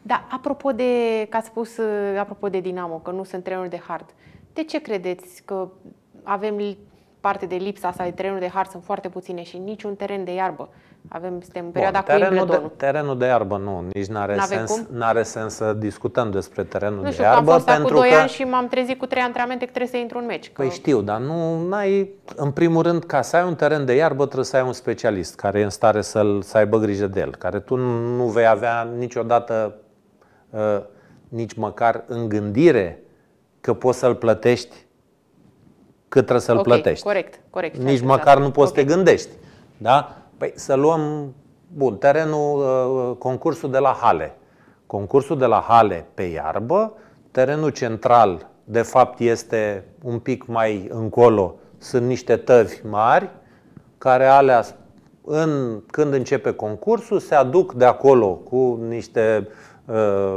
Speaker 1: Da, apropo de, ca spus, uh, apropo de Dinamo, că nu sunt trenuri de hard. De ce credeți că avem parte de lipsa asta de trenuri de hard sunt foarte puține și niciun teren de iarbă? Avem, suntem în perioada Bun, cu terenul de,
Speaker 2: terenul de iarbă, nu, nici nu are sens, are sens să discutăm despre terenul nu știu, de iarbă. Am fost pentru cu 2 că... ani și
Speaker 1: m-am trezit cu 3 antrenamente că trebuie să intru în meci.
Speaker 2: Că... Păi știu, dar nu ai, în primul rând, ca să ai un teren de iarbă, trebuie să ai un specialist care e în stare să să aibă grijă de el, care tu nu vei avea niciodată uh, nici măcar în gândire că poți să-l plătești cât trebuie să-l okay, plătești.
Speaker 1: Corect, corect. Nici măcar nu poți
Speaker 2: okay. să te gândești. Da? Păi să luăm, bun, terenul, ă, concursul de la Hale. Concursul de la Hale pe iarbă, terenul central de fapt este un pic mai încolo, sunt niște tăvi mari, care alea, în, când începe concursul, se aduc de acolo cu niște, ă,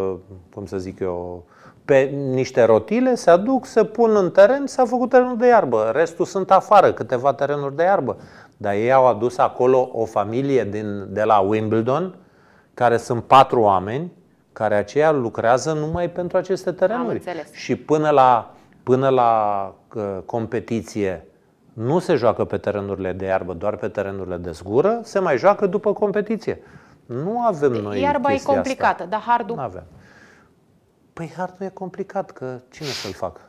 Speaker 2: cum să zic eu, pe niște rotile, se aduc, se pun în teren, s-a făcut terenul de iarbă. Restul sunt afară, câteva terenuri de iarbă. Dar ei au adus acolo o familie din, de la Wimbledon, care sunt patru oameni, care aceia lucrează numai pentru aceste terenuri. Și până la, până la uh, competiție nu se joacă pe terenurile de iarbă, doar pe terenurile de zgură, se mai joacă după competiție. Nu avem noi Iarba e complicată, asta. dar hardul Păi hartul e complicat, că cine să-l facă?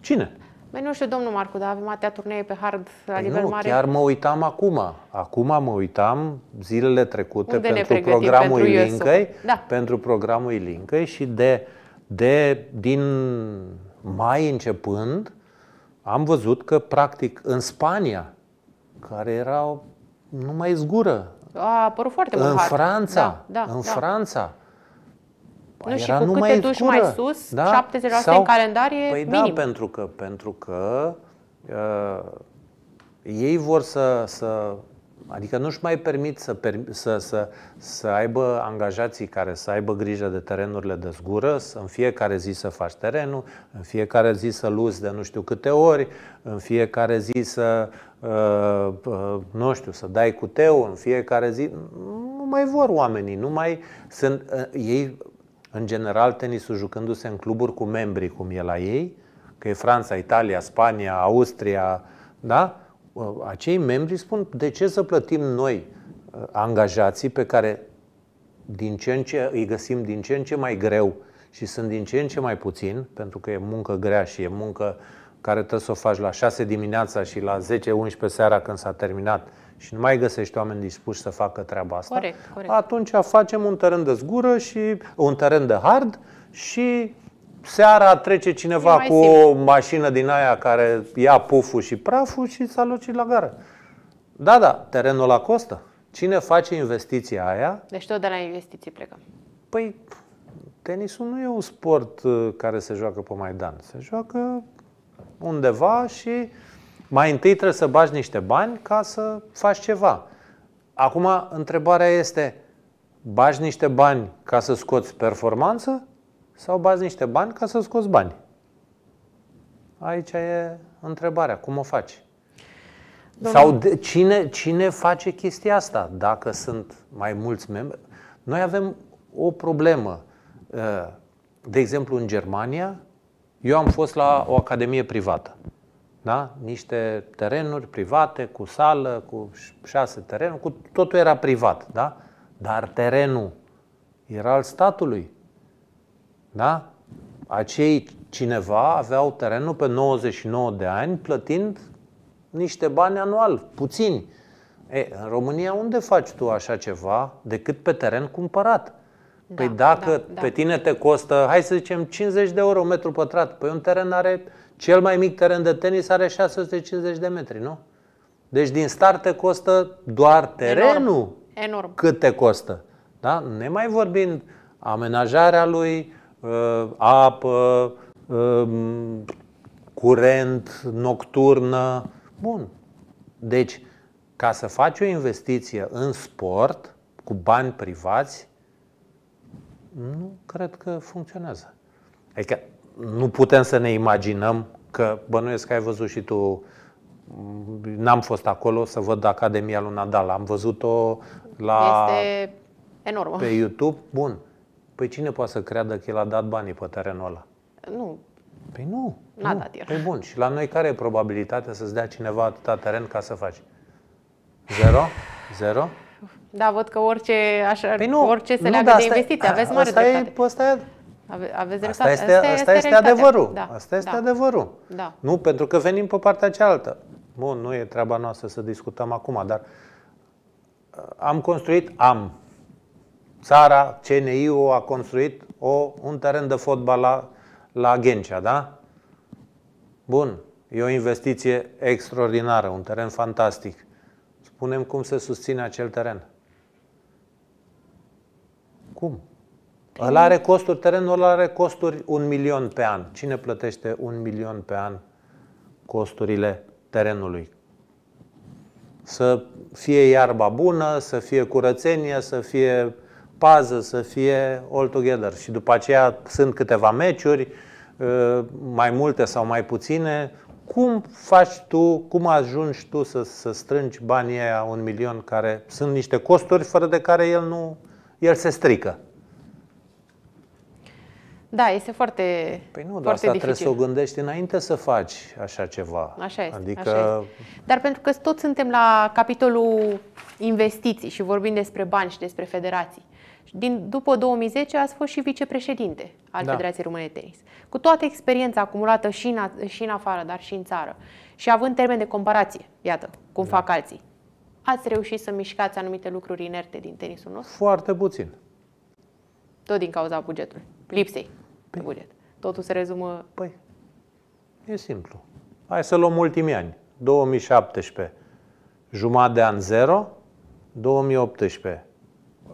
Speaker 2: Cine?
Speaker 1: Băi, nu știu, domnul Marcu, dar avem atâtea turnee pe hard la păi nivel nu, mare. chiar mă
Speaker 2: uitam acum. Acum mă uitam zilele trecute Unde pentru programul pentru Ilincăi, da. pentru programul Ilincăi și de, de din mai începând am văzut că practic în Spania, care era numai zgură
Speaker 1: a apărut foarte mult În hard. Franța, da, da, în da. Franța.
Speaker 2: Păi nu, era și cu câte te duci mai sus, da? 70% Sau, în calendar e păi da, minim. da, pentru că, pentru că uh, ei vor să, să Adică nu-și mai permit să, să, să, să aibă angajații care să aibă grijă de terenurile de zgură, în fiecare zi să faci terenul, în fiecare zi să luzi de nu știu câte ori, în fiecare zi să Uh, uh, nu știu, să dai cu teu în fiecare zi, nu mai vor oamenii, nu mai sunt, uh, ei, în general, tenisul jucându-se în cluburi cu membri cum e la ei, că e Franța, Italia, Spania, Austria, da? Acei membri spun, de ce să plătim noi angajații pe care din ce în ce îi găsim din ce în ce mai greu și sunt din ce în ce mai puțin, pentru că e muncă grea și e muncă uh, care trebuie să o faci la 6 dimineața și la 10-11 seara când s-a terminat și nu mai găsești oameni dispuși să facă treaba asta, corect, corect. atunci facem un teren de zgură și un teren de hard și seara trece cineva cu simt. o mașină din aia care ia puful și praful și salut și la gară. Da, da, terenul la costă. Cine face investiția aia?
Speaker 1: Deci tot de la investiții plecăm.
Speaker 2: Păi, tenisul nu e un sport uh, care se joacă pe Maidan. Se joacă undeva și mai întâi trebuie să bagi niște bani ca să faci ceva. Acum, întrebarea este, bagi niște bani ca să scoți performanță sau bagi niște bani ca să scoți bani? Aici e întrebarea, cum o faci? Domnul... Sau de, cine, cine face chestia asta? Dacă sunt mai mulți membri. Noi avem o problemă. Uh, de exemplu, în Germania, eu am fost la o academie privată. Da? Niște terenuri private, cu sală, cu șase terenuri, cu totul era privat, da? Dar terenul era al statului. Da? Acei cineva aveau terenul pe 99 de ani plătind niște bani anual, puțini. E, în România unde faci tu așa ceva decât pe teren cumpărat? Păi da, dacă da, pe da. tine te costă, hai să zicem, 50 de euro metru pătrat, păi un teren are, cel mai mic teren de tenis are 650 de metri, nu? Deci din start te costă doar terenul Enorm. Enorm. cât te costă. Da? Ne mai vorbind amenajarea lui, ă, apă, ă, curent, nocturnă. Bun. Deci, ca să faci o investiție în sport cu bani privați, nu cred că funcționează. Adică nu putem să ne imaginăm că bănuiesc că ai văzut și tu N-am fost acolo să văd Academia lui Nadal. Am văzut-o la...
Speaker 1: Este enormă. Pe YouTube.
Speaker 2: Bun. Păi cine poate să creadă că el a dat banii pe terenul ăla? Nu. Păi nu. N-a nu. dat el. Păi bun. Și la noi care e probabilitatea să-ți dea cineva atâta teren ca să faci? Zero? Zero?
Speaker 1: Da, văd că orice, așa, păi nu, orice se nu, leagă da, de investiții, aveți mare asta dreptate. E, asta aveți asta Este, asta, asta este, este adevărul. Da, asta este da, adevărul. Da.
Speaker 2: Nu, pentru că venim pe partea cealaltă. Bun, nu e treaba noastră să discutăm acum, dar uh, am construit, am. Țara, CNI-ul a construit o, un teren de fotbal la, la Ghencea, da? Bun, e o investiție extraordinară, un teren fantastic. Spunem cum se susține acel teren. Cum? Că ăla are costuri, terenul ăla are costuri un milion pe an. Cine plătește un milion pe an costurile terenului? Să fie iarba bună, să fie curățenie, să fie pază, să fie all together. Și după aceea sunt câteva meciuri, ă, mai multe sau mai puține. Cum faci tu, cum ajungi tu să, să strângi banii aia, un milion, care sunt niște costuri fără de care el nu, el se strică.
Speaker 1: Da, este foarte Păi nu, foarte dar asta trebuie să o
Speaker 2: gândești înainte să faci așa ceva.
Speaker 1: Așa este, adică... așa este. Dar pentru că toți suntem la capitolul investiții și vorbim despre bani și despre federații. Din, după 2010 ați fost și vicepreședinte al da. Federației Române de Tenis. Cu toată experiența acumulată și în, și în afară, dar și în țară, și având termen de comparație, iată, cum da. fac alții, ați reușit să mișcați anumite lucruri inerte din tenisul nostru?
Speaker 2: Foarte puțin.
Speaker 1: Tot din cauza bugetului, păi- lipsei păi. de buget. Totul se rezumă... Păi,
Speaker 2: e simplu. Hai să luăm ultimii ani. 2017, jumătate de an zero, 2018,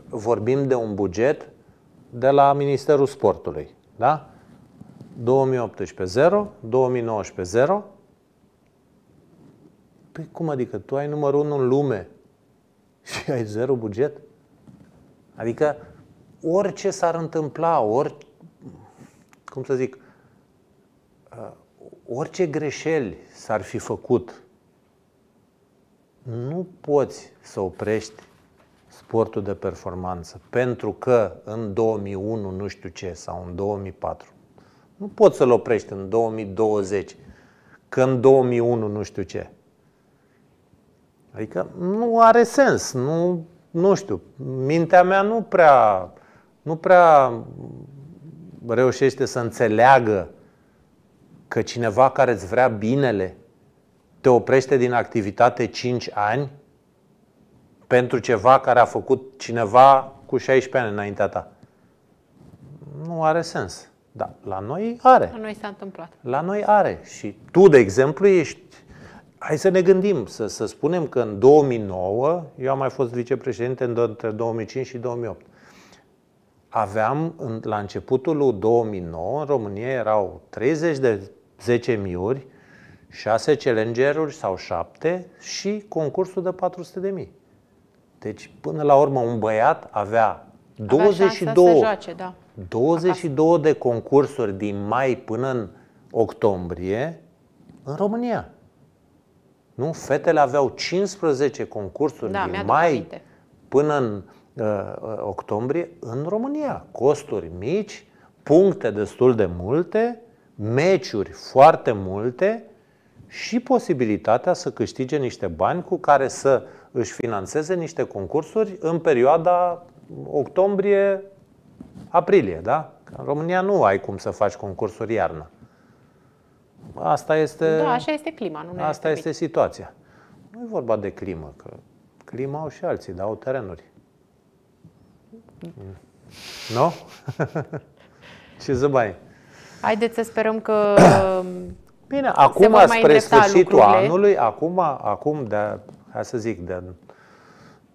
Speaker 2: vorbim de un buget de la Ministerul Sportului, da? 2018 0, 2019 0, Păi cum adică? Tu ai numărul unu în lume și ai zero buget? Adică orice s-ar întâmpla, ori, cum să zic, uh, orice greșeli s-ar fi făcut, nu poți să oprești sportul de performanță, pentru că în 2001 nu știu ce sau în 2004. Nu poți să-l oprești în 2020, că în 2001 nu știu ce. Adică nu are sens, nu, nu știu, mintea mea nu prea, nu prea reușește să înțeleagă că cineva care îți vrea binele te oprește din activitate 5 ani pentru ceva care a făcut cineva cu 16 ani înaintea ta. Nu are sens. Da, la noi are. La
Speaker 1: noi s-a întâmplat.
Speaker 2: La noi are. Și tu, de exemplu, ești Hai să ne gândim, să, să spunem că în 2009, eu am mai fost vicepreședinte între 2005 și 2008, aveam, în, la începutul lui 2009, în România erau 30 de 10 miuri, 6 challengeruri sau 7 și concursul de 400 de mii. Deci, până la urmă, un băiat avea 22, avea joace, da. 22 de concursuri din mai până în octombrie în România. Nu? Fetele aveau 15 concursuri da, din mai aminte. până în uh, uh, octombrie în România. Costuri mici, puncte destul de multe, meciuri foarte multe și posibilitatea să câștige niște bani cu care să își financeze niște concursuri în perioada octombrie-aprilie, da? În România nu ai cum să faci concursuri iarna asta este... Da, așa este clima, nu ne Asta este pic. situația. Nu e vorba de climă, că clima au și alții, dar au terenuri. Nu? Ce zăbai?
Speaker 1: Haideți să sperăm că
Speaker 2: Bine, acum, spre sfârșitul lucrurile. anului, acum, acum de, hai să zic, de,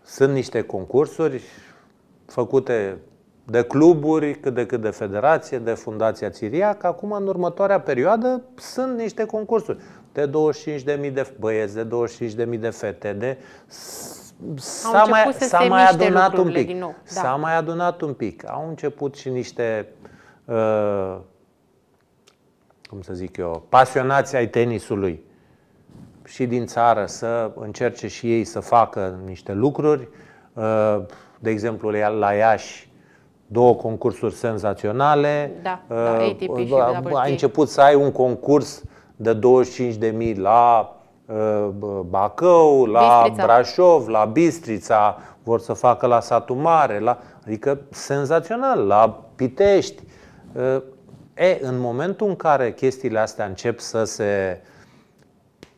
Speaker 2: sunt niște concursuri făcute de cluburi, cât de cât de federație, de Fundația că Acum, în următoarea perioadă, sunt niște concursuri de 25.000 de băieți, de 25.000 de fete, de... S-a mai, s-a mai adunat un pic. Da. S-a mai adunat un pic. Au început și niște, uh, cum să zic eu, pasionați ai tenisului și din țară să încerce și ei să facă niște lucruri. Uh, de exemplu, la Iași, două concursuri senzaționale. Da, da, uh, ATP și Ai început să ai un concurs de 25.000 la uh, Bacău, la Bistrița. Brașov, la Bistrița, vor să facă la Satu Mare, la, adică senzațional, la Pitești. Uh, e, în momentul în care chestiile astea încep să se,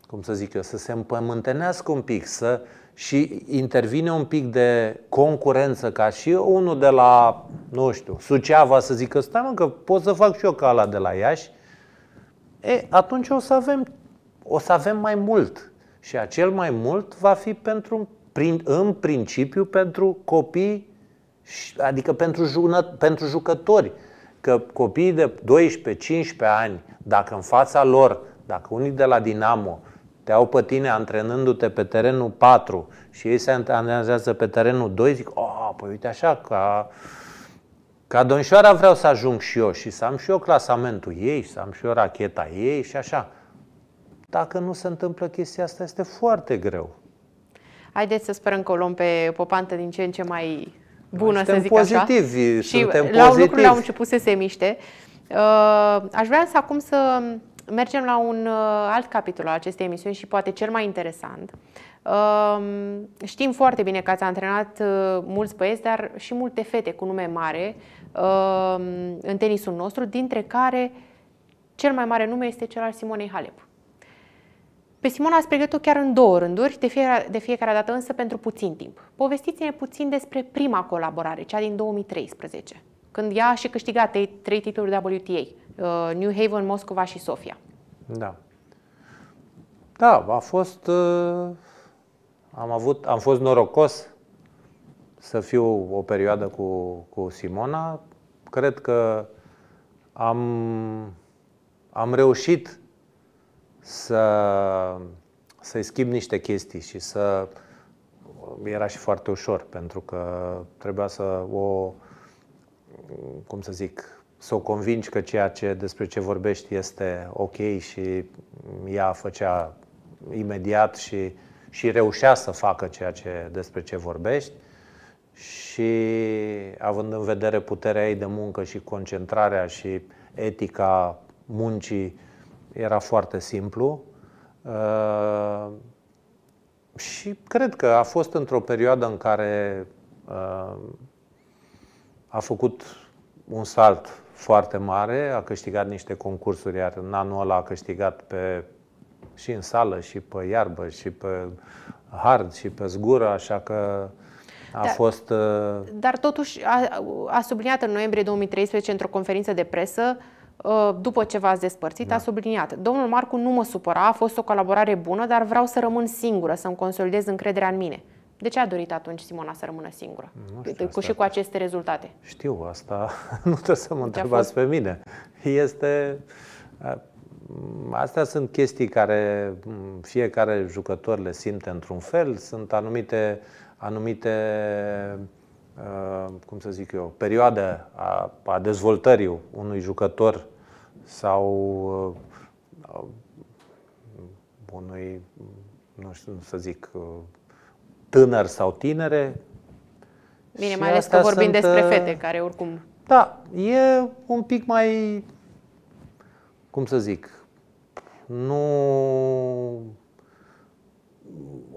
Speaker 2: cum să zic eu, să se împământenească un pic, să, și intervine un pic de concurență ca și unul de la, nu știu, Suceava să zică, stai mă, că pot să fac și eu ca ala de la Iași, e, atunci o să avem, o să avem mai mult. Și acel mai mult va fi pentru, prin, în principiu pentru copii, adică pentru, jună, pentru jucători. Că copiii de 12-15 ani, dacă în fața lor, dacă unii de la Dinamo, te au pe tine antrenându-te pe terenul 4 și ei se antrenează pe terenul 2, zic, oh, păi uite așa, ca, ca Donșoara vreau să ajung și eu și să am și eu clasamentul ei, să am și eu racheta ei și așa. Dacă nu se întâmplă chestia asta, este foarte greu.
Speaker 1: Haideți să sperăm că o luăm pe Popantă din ce în ce mai bună, suntem să zic pozitivi, așa. Suntem și pozitivi. La un lucru început să se miște. Uh, aș vrea să acum să mergem la un uh, alt capitol al acestei emisiuni și poate cel mai interesant. Um, știm foarte bine că ați antrenat uh, mulți băieți, dar și multe fete cu nume mare um, în tenisul nostru, dintre care cel mai mare nume este cel al Simonei Halep. Pe Simona ați pregătit-o chiar în două rânduri, de fiecare, de fiecare dată însă pentru puțin timp. Povestiți-ne puțin despre prima colaborare, cea din 2013, când ea și câștigat trei titluri WTA. Uh, New Haven, Moscova și Sofia.
Speaker 2: Da. Da, a fost... Uh, am, avut, am fost norocos să fiu o perioadă cu, cu Simona. Cred că am, am reușit să, să-i schimb niște chestii și să... Uh, era și foarte ușor, pentru că trebuia să o, cum să zic, să o convingi că ceea ce, despre ce vorbești este ok și ea făcea imediat și, și reușea să facă ceea ce, despre ce vorbești și având în vedere puterea ei de muncă și concentrarea și etica muncii, era foarte simplu. Uh, și cred că a fost într-o perioadă în care uh, a făcut un salt foarte mare, a câștigat niște concursuri, iar în anul ăla a câștigat pe, și în sală, și pe iarbă, și pe hard, și pe zgură, așa că a da, fost... Uh...
Speaker 1: Dar totuși a, a subliniat în noiembrie 2013 într-o conferință de presă uh, după ce v-ați despărțit, da. a subliniat. Domnul Marcu nu mă supăra, a fost o colaborare bună, dar vreau să rămân singură, să-mi consolidez încrederea în mine. De ce a dorit atunci Simona să rămână singură? Nu știu cu, și cu aceste rezultate.
Speaker 2: Știu, asta nu trebuie să mă deci întrebați fost... pe mine. Este... Astea sunt chestii care fiecare jucător le simte într-un fel. Sunt anumite, anumite cum să zic eu, perioade a, a dezvoltării unui jucător sau unui, nu știu să zic, tânăr sau tinere.
Speaker 1: Bine, și mai ales că vorbim sunt, despre uh, fete care oricum...
Speaker 2: Da, e un pic mai, cum să zic, nu...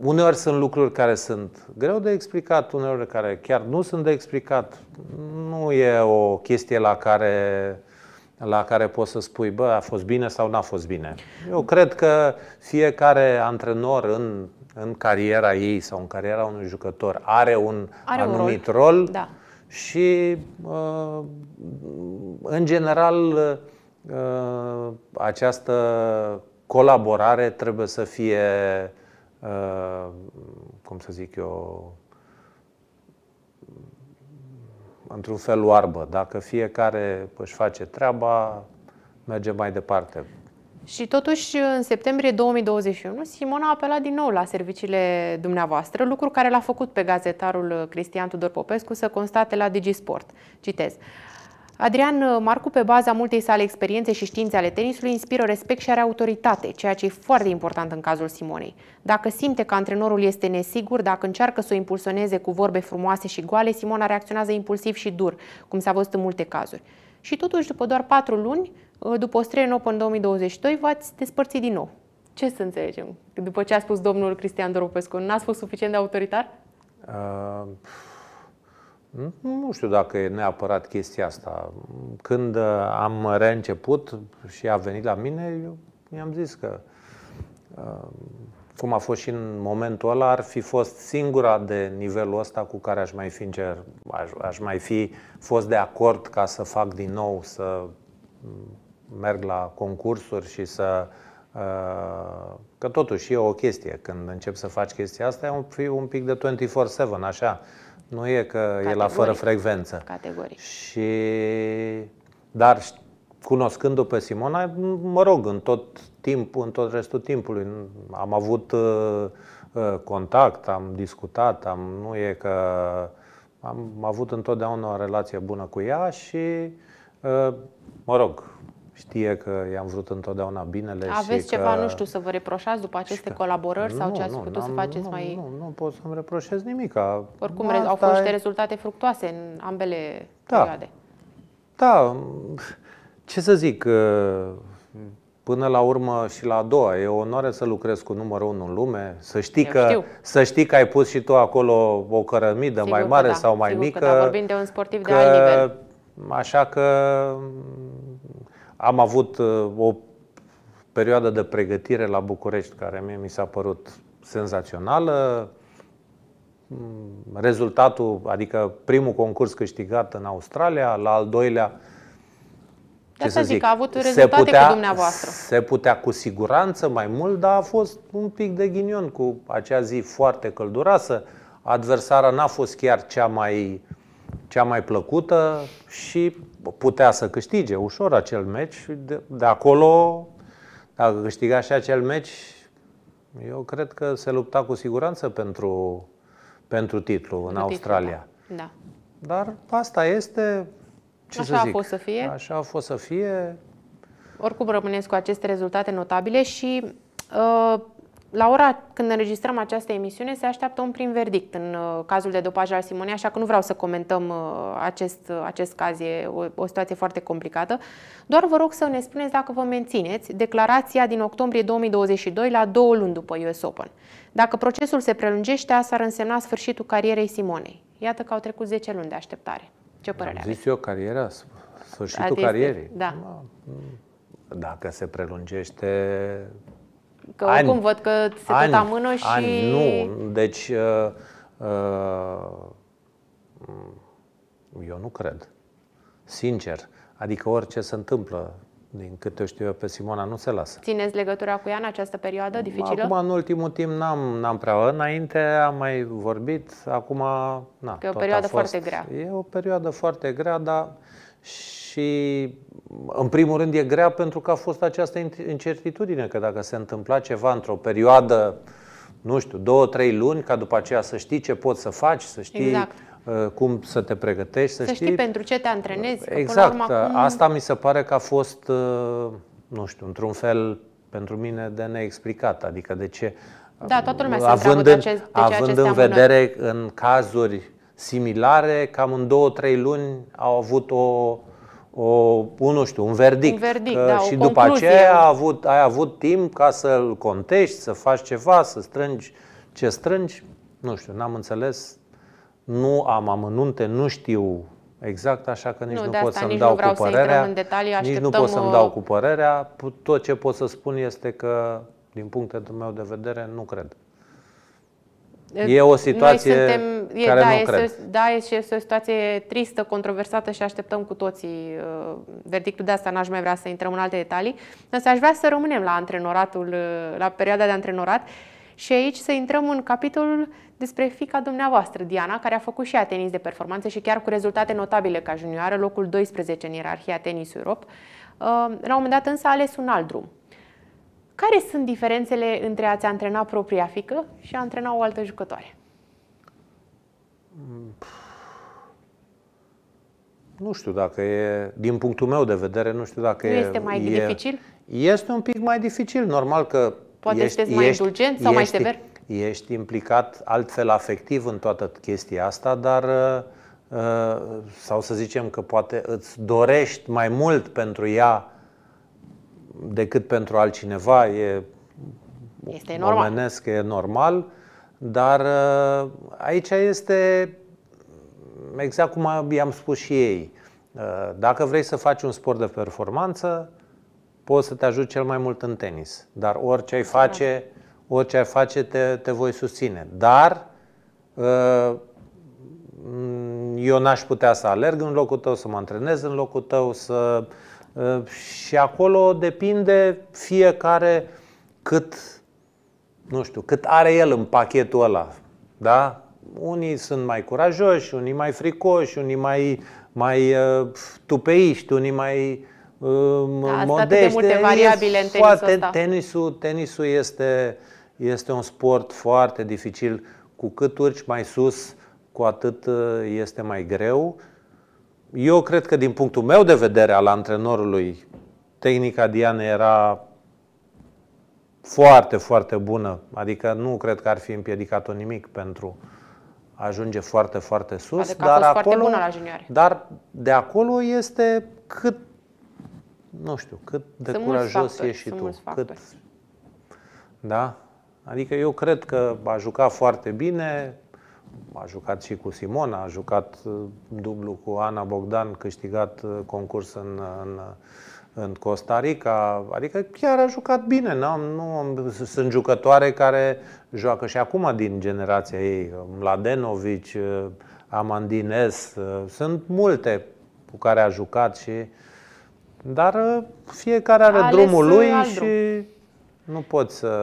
Speaker 2: Uneori sunt lucruri care sunt greu de explicat, uneori care chiar nu sunt de explicat. Nu e o chestie la care la care poți să spui, bă, a fost bine sau n-a fost bine. Eu cred că fiecare antrenor în în cariera ei sau în cariera unui jucător are un are anumit un rol, rol da. și, uh, în general, uh, această colaborare trebuie să fie, uh, cum să zic eu, într-un fel oarbă. Dacă fiecare își face treaba, merge mai departe.
Speaker 1: Și totuși, în septembrie 2021, Simona a apelat din nou la serviciile dumneavoastră, lucru care l-a făcut pe gazetarul Cristian Tudor Popescu să constate la Digisport. Citez. Adrian Marcu, pe baza multei sale experiențe și științe ale tenisului, inspiră respect și are autoritate, ceea ce e foarte important în cazul Simonei. Dacă simte că antrenorul este nesigur, dacă încearcă să o impulsioneze cu vorbe frumoase și goale, Simona reacționează impulsiv și dur, cum s-a văzut în multe cazuri. Și totuși, după doar patru luni, Uh, după Australia în Open 2022 v-ați despărțit din nou. Ce să înțelegem? După ce a spus domnul Cristian Doropescu, n-ați fost suficient de autoritar?
Speaker 2: Uh, nu știu dacă e neapărat chestia asta. Când uh, am reînceput și a venit la mine, eu i-am zis că uh, cum a fost și în momentul ăla, ar fi fost singura de nivelul ăsta cu care aș mai fi, încer- aș, aș mai fi fost de acord ca să fac din nou, să merg la concursuri și să... Uh, că totuși e o chestie. Când încep să faci chestia asta, e un, un pic de 24-7, așa. Nu e că Categoric. e la fără frecvență. Categoric. Și... Dar cunoscându-o pe Simona, mă rog, în tot timpul, în tot restul timpului am avut uh, uh, contact, am discutat, am, nu e că am avut întotdeauna o relație bună cu ea și, mă rog, știe că i-am vrut întotdeauna binele. Aveți și ceva, că... nu știu,
Speaker 1: să vă reproșați după aceste că... colaborări nu, sau ce ați nu, putut să faceți nu, mai.
Speaker 2: Nu, nu pot să-mi reproșez nimic. Oricum, au fost niște
Speaker 1: rezultate fructoase în ambele da. perioade.
Speaker 2: Da, ce să zic, uh, până la urmă și la a doua, e o onoare să lucrez cu numărul unu în lume, să știi, că, să știi că ai pus și tu acolo o cărămidă Sigur mai mare da. sau mai Sigur mică. Că da. Vorbim
Speaker 1: de un sportiv că, de alt nivel.
Speaker 2: Așa că am avut uh, o perioadă de pregătire la București care mie mi s-a părut senzațională. Mm, rezultatul, adică primul concurs câștigat în Australia, la al doilea ce să zic, zic, a avut rezultate se putea, cu dumneavoastră. Se putea cu siguranță mai mult, dar a fost un pic de ghinion cu acea zi foarte călduroasă. Adversara n-a fost chiar cea mai, cea mai plăcută și putea să câștige ușor acel meci. De, de acolo, dacă câștiga și acel meci, eu cred că se lupta cu siguranță pentru, pentru titlu pentru în titlu, Australia. Da. da. Dar asta este.
Speaker 1: Ce Așa să zic? a fost să fie.
Speaker 2: Așa a fost să fie.
Speaker 1: Oricum rămâneți cu aceste rezultate notabile și uh, la ora când înregistrăm această emisiune se așteaptă un prim verdict în uh, cazul de dopaj al Simonei, așa că nu vreau să comentăm uh, acest, uh, acest caz, e o, o situație foarte complicată. Doar vă rog să ne spuneți dacă vă mențineți declarația din octombrie 2022 la două luni după US Open. Dacă procesul se prelungește, asta ar însemna sfârșitul carierei Simonei. Iată că au trecut 10 luni de așteptare. Ce părere
Speaker 2: aveți? Zis eu cariera, sfârșitul carierei. Da. Dacă se prelungește, Că ani, oricum văd că se ani, tot amână și... Ani, nu. Deci, uh, uh, eu nu cred. Sincer. Adică orice se întâmplă, din câte știu eu pe Simona, nu se lasă.
Speaker 1: Țineți legătura cu ea în această perioadă dificilă? Acum,
Speaker 2: în ultimul timp, n-am, n-am prea. Înainte am mai vorbit, acum, na, Că e o perioadă fost, foarte grea. E o perioadă foarte grea, dar și în primul rând e grea pentru că a fost această incertitudine, că dacă se întâmpla ceva într-o perioadă, nu știu, două, trei luni, ca după aceea să știi ce poți să faci, să știi exact uh, cum să te pregătești, să, să știi, știi pentru
Speaker 1: ce te antrenezi. Exact. Până urmă, cum... Asta
Speaker 2: mi se pare că a fost, uh, nu știu, într-un fel pentru mine de neexplicat. Adică de ce... Da, toată lumea având se în, ce, de ce Având în vedere în cazuri similare, cam în două, trei luni au avut o o, un, nu știu, un verdict. Un verdict că, da, și după concluzie. aceea ai avut, ai avut timp ca să-l contești, să faci ceva, să strângi ce strângi. Nu știu, n-am înțeles, nu am amănunte, nu știu exact, așa că nici nu, nu pot să-mi dau cu părerea. Să detalii, nici nu pot să-mi dau cu părerea. Tot ce pot să spun este că, din punctul meu de vedere, nu cred.
Speaker 1: E o situație suntem, e, care da, nu este, cred. Da, este o situație tristă, controversată și așteptăm cu toții uh, verdictul de asta. N-aș mai vrea să intrăm în alte detalii, însă aș vrea să rămânem la antrenoratul, uh, la perioada de antrenorat și aici să intrăm în capitolul despre fica dumneavoastră, Diana, care a făcut și ea tenis de performanță și chiar cu rezultate notabile ca junioară, locul 12 în ierarhia Tenis Europe. Uh, la un moment dat însă a ales un alt drum care sunt diferențele între a-ți antrena propria fică și a antrena o altă jucătoare?
Speaker 2: Mm, nu știu dacă e, din punctul meu de vedere, nu știu dacă nu e... este mai e, dificil? Este un pic mai dificil, normal că... Poate ești, ești mai ești, indulgent sau ești, mai sever? Ești implicat altfel afectiv în toată chestia asta, dar... Uh, uh, sau să zicem că poate îți dorești mai mult pentru ea decât pentru altcineva e este normal. omenesc, e normal, dar uh, aici este exact cum i-am spus și ei. Uh, dacă vrei să faci un sport de performanță, poți să te ajut cel mai mult în tenis. Dar orice ai face, orice ai face te, te voi susține. Dar uh, mm, eu n-aș putea să alerg în locul tău, să mă antrenez în locul tău, să și acolo depinde fiecare cât, nu știu, cât are el în pachetul ăla. Da? Unii sunt mai curajoși, unii mai fricoși, unii mai, mai uh, tupeiști, unii mai uh, da, modești. multe variabile în tenisul foarte, ăsta. Tenisul, tenisul este, este un sport foarte dificil. Cu cât urci mai sus, cu atât uh, este mai greu eu cred că din punctul meu de vedere al antrenorului, tehnica Diana era foarte, foarte bună. Adică nu cred că ar fi împiedicat-o nimic pentru a ajunge foarte, foarte sus. Adică dar fost acolo, foarte bună la Dar de acolo este cât, nu știu, cât de sunt curajos factori, ești și tu. Cât, da? Adică eu cred că a jucat foarte bine, a jucat și cu Simona, a jucat uh, dublu cu Ana Bogdan, câștigat uh, concurs în, în, în Costa Rica, adică chiar a jucat bine. Nu? nu sunt jucătoare care joacă și acum din generația ei, Mladenovic, uh, Amandines, sunt multe cu care a jucat și dar fiecare are drumul lui și drum. nu poți să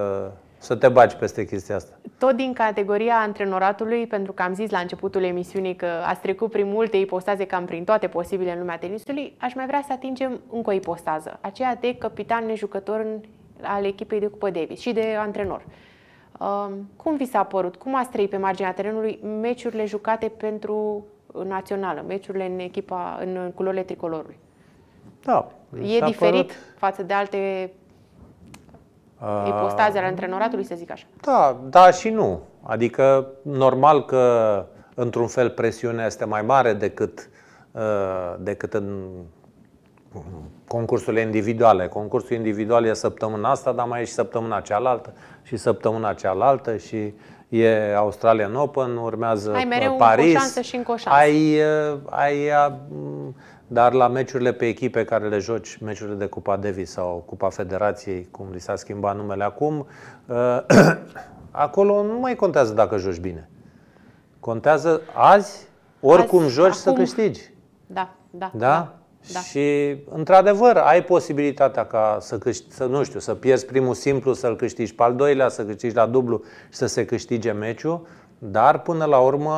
Speaker 2: să te baci peste chestia asta.
Speaker 1: Tot din categoria antrenoratului, pentru că am zis la începutul emisiunii că ați trecut prin multe ipostaze cam prin toate posibile în lumea tenisului, aș mai vrea să atingem încă o ipostază, aceea de capitan nejucător al echipei de Cupa Davis și de antrenor. Um, cum vi s-a părut? Cum ați trăit pe marginea terenului meciurile jucate pentru națională, meciurile în echipa, în culorile tricolorului?
Speaker 2: Da. E diferit părut...
Speaker 1: față de alte Ipostaze uh, ale antrenoratului, să zic așa.
Speaker 2: Da, da și nu. Adică, normal că, într-un fel, presiunea este mai mare decât, uh, decât în concursurile individuale. Concursul individual e săptămâna asta, dar mai e și săptămâna cealaltă și săptămâna cealaltă și e Australian Open, urmează Paris. ai mereu Paris. Ai și
Speaker 1: încă o șansă. Ai,
Speaker 2: uh, ai dar la meciurile pe echipe care le joci, meciurile de Cupa Davis sau Cupa Federației, cum li s-a schimbat numele acum, uh, acolo nu mai contează dacă joci bine. Contează azi, oricum azi, joci, acum. să câștigi. Da, da. Da? da. Da. Și, într-adevăr, ai posibilitatea ca să, câști, să, nu știu, să pierzi primul simplu, să-l câștigi pe al doilea, să câștigi la dublu și să se câștige meciul, dar, până la urmă,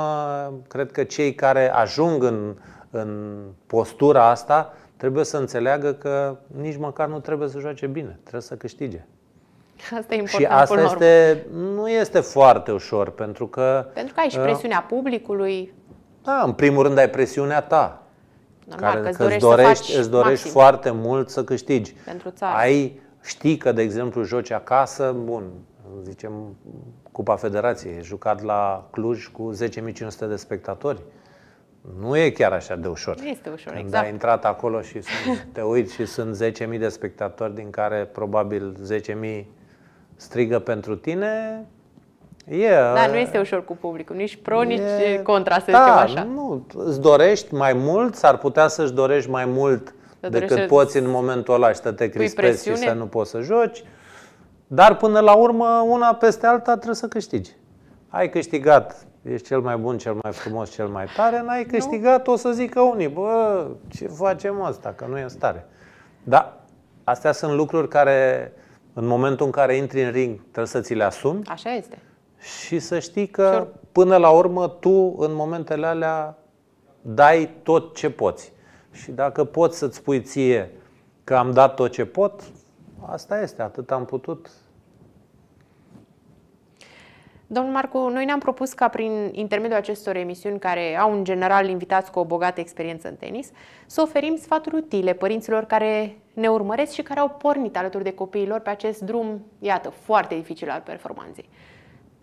Speaker 2: cred că cei care ajung în în postura asta, trebuie să înțeleagă că nici măcar nu trebuie să joace bine, trebuie să câștige.
Speaker 1: Asta e important, și asta este,
Speaker 2: nu este foarte ușor, pentru că... Pentru că ai și uh, presiunea
Speaker 1: uh, publicului.
Speaker 2: Da, în primul rând ai presiunea ta.
Speaker 1: Normal, care, că îți dorești, dorești, îți dorești maxim. foarte
Speaker 2: mult să câștigi. Pentru țară. Ai, știi că, de exemplu, joci acasă, bun, zicem, Cupa Federației, jucat la Cluj cu 10.500 de spectatori nu e chiar așa de ușor.
Speaker 1: Este ușor, Când exact. ai
Speaker 2: intrat acolo și sunt, te uiți și sunt 10.000 de spectatori, din care probabil 10.000 strigă pentru tine, e... Da, nu este
Speaker 1: ușor cu publicul, nici pro, e, nici contra, să da, zicem așa.
Speaker 2: nu, îți dorești mai mult, s-ar putea să-și dorești mai mult să decât poți în momentul ăla și să te crispezi și să nu poți să joci. Dar până la urmă, una peste alta trebuie să câștigi. Ai câștigat ești cel mai bun, cel mai frumos, cel mai tare, n-ai câștigat, nu? o să zică unii, bă, ce facem asta, că nu e în stare. Da, astea sunt lucruri care, în momentul în care intri în ring, trebuie să ți le asumi. Așa este. Și să știi că, sure. până la urmă, tu, în momentele alea, dai tot ce poți. Și dacă poți să-ți spui ție că am dat tot ce pot, asta este, atât am putut,
Speaker 1: Domnul Marcu, noi ne-am propus ca prin intermediul acestor emisiuni care au în general invitați cu o bogată experiență în tenis, să oferim sfaturi utile părinților care ne urmăresc și care au pornit alături de copiilor pe acest drum, iată, foarte dificil al performanței.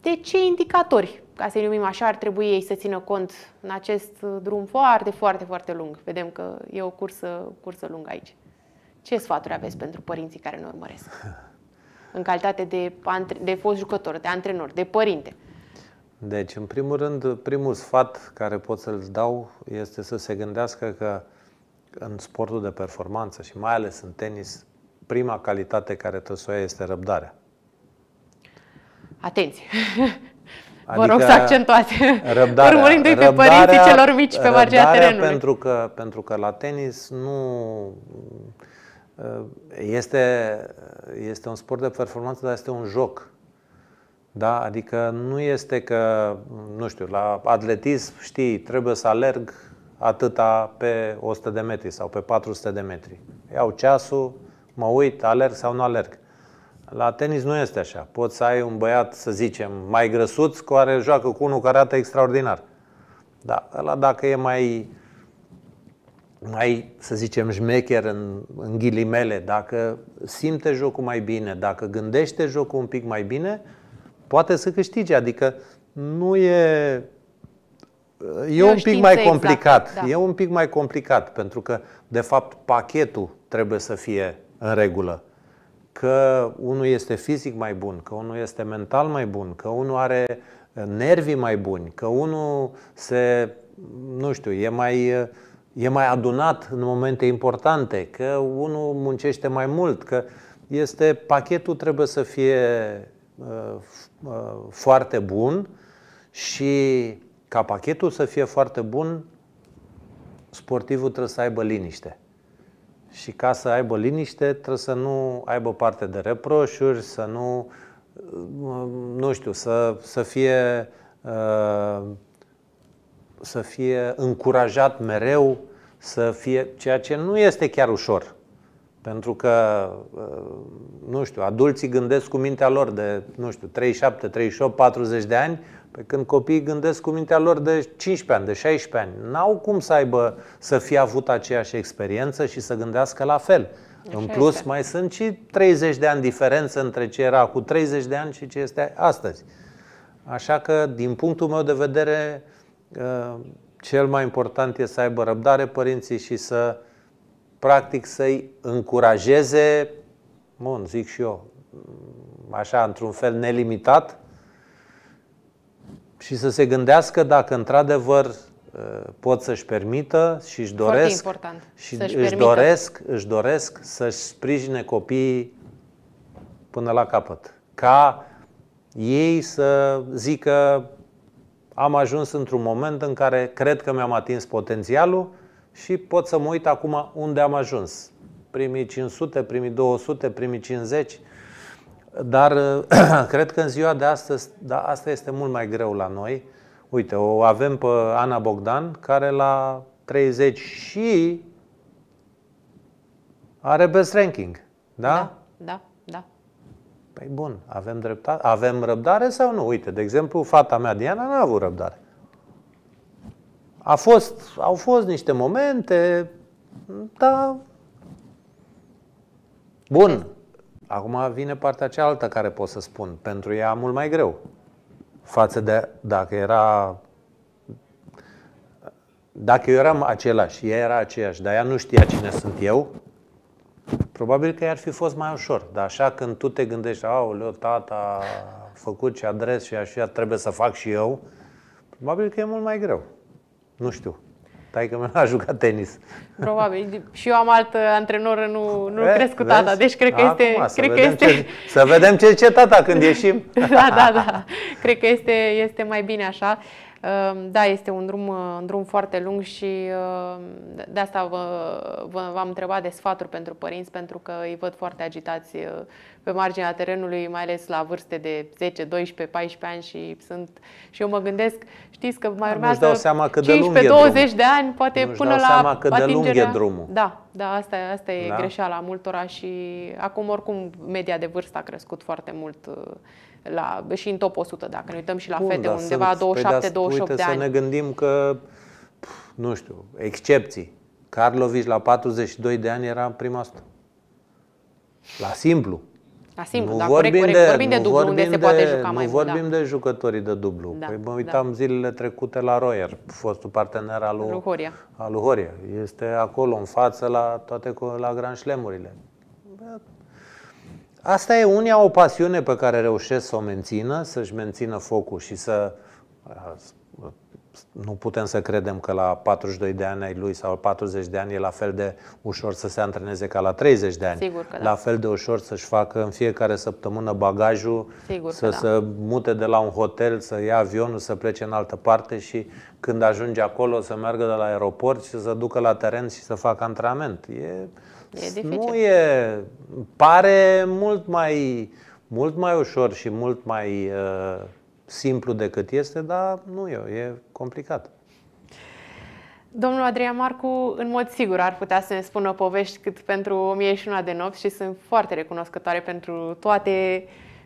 Speaker 1: De ce indicatori, ca să-i numim așa, ar trebui ei să țină cont în acest drum foarte, foarte, foarte lung? Vedem că e o cursă, cursă lungă aici. Ce sfaturi aveți pentru părinții care ne urmăresc? în calitate de, de fost jucător, de antrenor, de părinte?
Speaker 2: Deci, în primul rând, primul sfat care pot să-l dau este să se gândească că în sportul de performanță și mai ales în tenis, prima calitate care trebuie să o ia este răbdarea.
Speaker 1: Atenție! Adică Vă rog să adică, accentuați. Răbdarea, Urmărindu-i pe părinții celor mici pe marginea terenului. Pentru
Speaker 2: că, pentru că la tenis nu Uh, este, uh, este un sport de performanță, dar este un joc. Da? Adică nu este că, nu știu, la atletism, știi, trebuie să alerg atâta pe 100 de metri sau pe 400 de metri. Iau ceasul, mă uit, alerg sau nu alerg. La tenis nu este așa. Poți să ai un băiat, să zicem, mai grăsuț, care joacă cu unul care arată extraordinar. Da, ăla dacă e mai mai, să zicem, șmecher în, în ghilimele, dacă simte jocul mai bine, dacă gândește jocul un pic mai bine, poate să câștige. Adică nu e... E e un pic mai exact, complicat. Exact, da. E un pic mai complicat, pentru că, de fapt, pachetul trebuie să fie în regulă. Că unul este fizic mai bun, că unul este mental mai bun, că unul are nervii mai buni, că unul se, nu știu, e mai e mai adunat în momente importante, că unul muncește mai mult, că este pachetul trebuie să fie uh, uh, foarte bun și ca pachetul să fie foarte bun, sportivul trebuie să aibă liniște. Și ca să aibă liniște, trebuie să nu aibă parte de reproșuri, să nu, uh, nu știu, să, să fie uh, să fie încurajat mereu, să fie ceea ce nu este chiar ușor. Pentru că, uh, nu știu, adulții gândesc cu mintea lor de, nu știu, 37, 38, 40 de ani, pe când copiii gândesc cu mintea lor de 15 ani, de 16 ani. N-au cum să aibă, să fie avut aceeași experiență și să gândească la fel.
Speaker 1: Așa În plus, este. mai
Speaker 2: sunt și 30 de ani diferență între ce era cu 30 de ani și ce este astăzi. Așa că, din punctul meu de vedere, cel mai important e să aibă răbdare părinții și să, practic, să-i încurajeze, bun, zic și eu, așa, într-un fel nelimitat, și să se gândească dacă într-adevăr ă, pot să-și permită și își doresc și își doresc, își doresc să-și sprijine copiii până la capăt. Ca ei să zică am ajuns într-un moment în care cred că mi-am atins potențialul și pot să mă uit acum unde am ajuns. Primii 500, primii 200, primii 50, dar cred că în ziua de astăzi, da, asta este mult mai greu la noi. Uite, o avem pe Ana Bogdan, care la 30 și are best ranking. Da? Da. da. Păi bun, avem, dreptate, avem răbdare sau nu? Uite, de exemplu, fata mea Diana n-a avut răbdare. A fost, au fost niște momente, dar... Bun, acum vine partea cealaltă care pot să spun. Pentru ea mult mai greu. Față de dacă era... Dacă eu eram același, ea era aceeași, dar ea nu știa cine sunt eu, Probabil că i-ar fi fost mai ușor, dar așa când tu te gândești, aoleu, tata a făcut ce adres și așa trebuie să fac și eu, probabil că e mult mai greu. Nu știu. Tai că a jucat tenis.
Speaker 1: Probabil. Și eu am alt antrenor, nu, nu e, cresc cu tata, vezi? deci cred că Acum, este... Să, cred vedem că este... Ce,
Speaker 2: să vedem ce zice tata când ieșim. da, da, da.
Speaker 1: Cred că este, este mai bine așa. Ehm, da, este un drum, uh, un drum foarte lung și uh, de asta vă, v-am întrebat de sfaturi pentru părinți, pentru că îi văd foarte agitați uh, pe marginea terenului, mai ales la vârste de 10, 12, 14 ani și sunt și eu mă gândesc, știți că mai urmează dau seama cât 15, de 20 de ani, poate nu până dau la seama cât atingerea... de lung e drumul. Da, da, asta, asta e da? greșeala multora și acum oricum media de vârstă a crescut foarte mult la, și în top 100, dacă ne uităm și la Bun, fete, undeva 27-28 păi, de ani. să ne
Speaker 2: gândim că, nu știu, excepții. Carlovici la 42 de ani era în prima asta. La simplu. La simplu, nu da, vorbim corect, corect. De, vorbim de dublu, vorbim unde de, se poate juca nu mai vorbim Da. de jucătorii de dublu. Da, păi mă da. uitam da. zilele trecute la Royer, fostul partener al lui, Horia. al lui Horia. Este acolo, în față, la toate la Grand Slam-urile. Asta e unia o pasiune pe care reușesc să o mențină, să-și mențină focul și să uh, nu putem să credem că la 42 de ani ai lui sau 40 de ani e la fel de ușor să se antreneze ca la 30 de ani. Sigur că da. La fel de ușor să-și facă în fiecare săptămână bagajul, Sigur să da. se da. mute de la un hotel, să ia avionul, să plece în altă parte și când ajunge acolo să meargă de la aeroport și să se ducă la teren și să facă antrenament. E E dificil. Nu e. Pare mult mai, mult mai ușor și mult mai uh, simplu decât este, dar nu e. E complicat.
Speaker 1: Domnul Adrian Marcu, în mod sigur, ar putea să ne spună povești cât pentru o mie și una de nopți și sunt foarte recunoscătoare pentru toate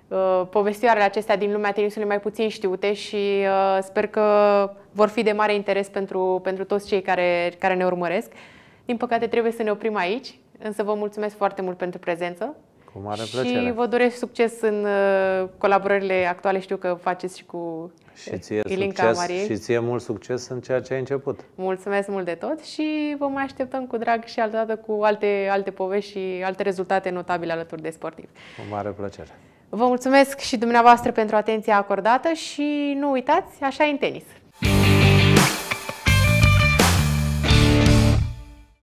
Speaker 1: uh, povestioarele acestea din lumea tenisului mai puțin știute și uh, sper că vor fi de mare interes pentru, pentru toți cei care, care ne urmăresc. Din păcate, trebuie să ne oprim aici. Însă vă mulțumesc foarte mult pentru prezență.
Speaker 2: Cu mare și plăcere. vă
Speaker 1: doresc succes în uh, colaborările actuale. Știu că faceți și cu și ție Ilinca succes, Mariei. Și
Speaker 2: ție mult succes în ceea ce ai început.
Speaker 1: Mulțumesc mult de tot și vă mai așteptăm cu drag și altă dată cu alte, alte povești și alte rezultate notabile alături de sportiv.
Speaker 2: Cu mare plăcere.
Speaker 1: Vă mulțumesc și dumneavoastră pentru atenția acordată și nu uitați, așa e în tenis.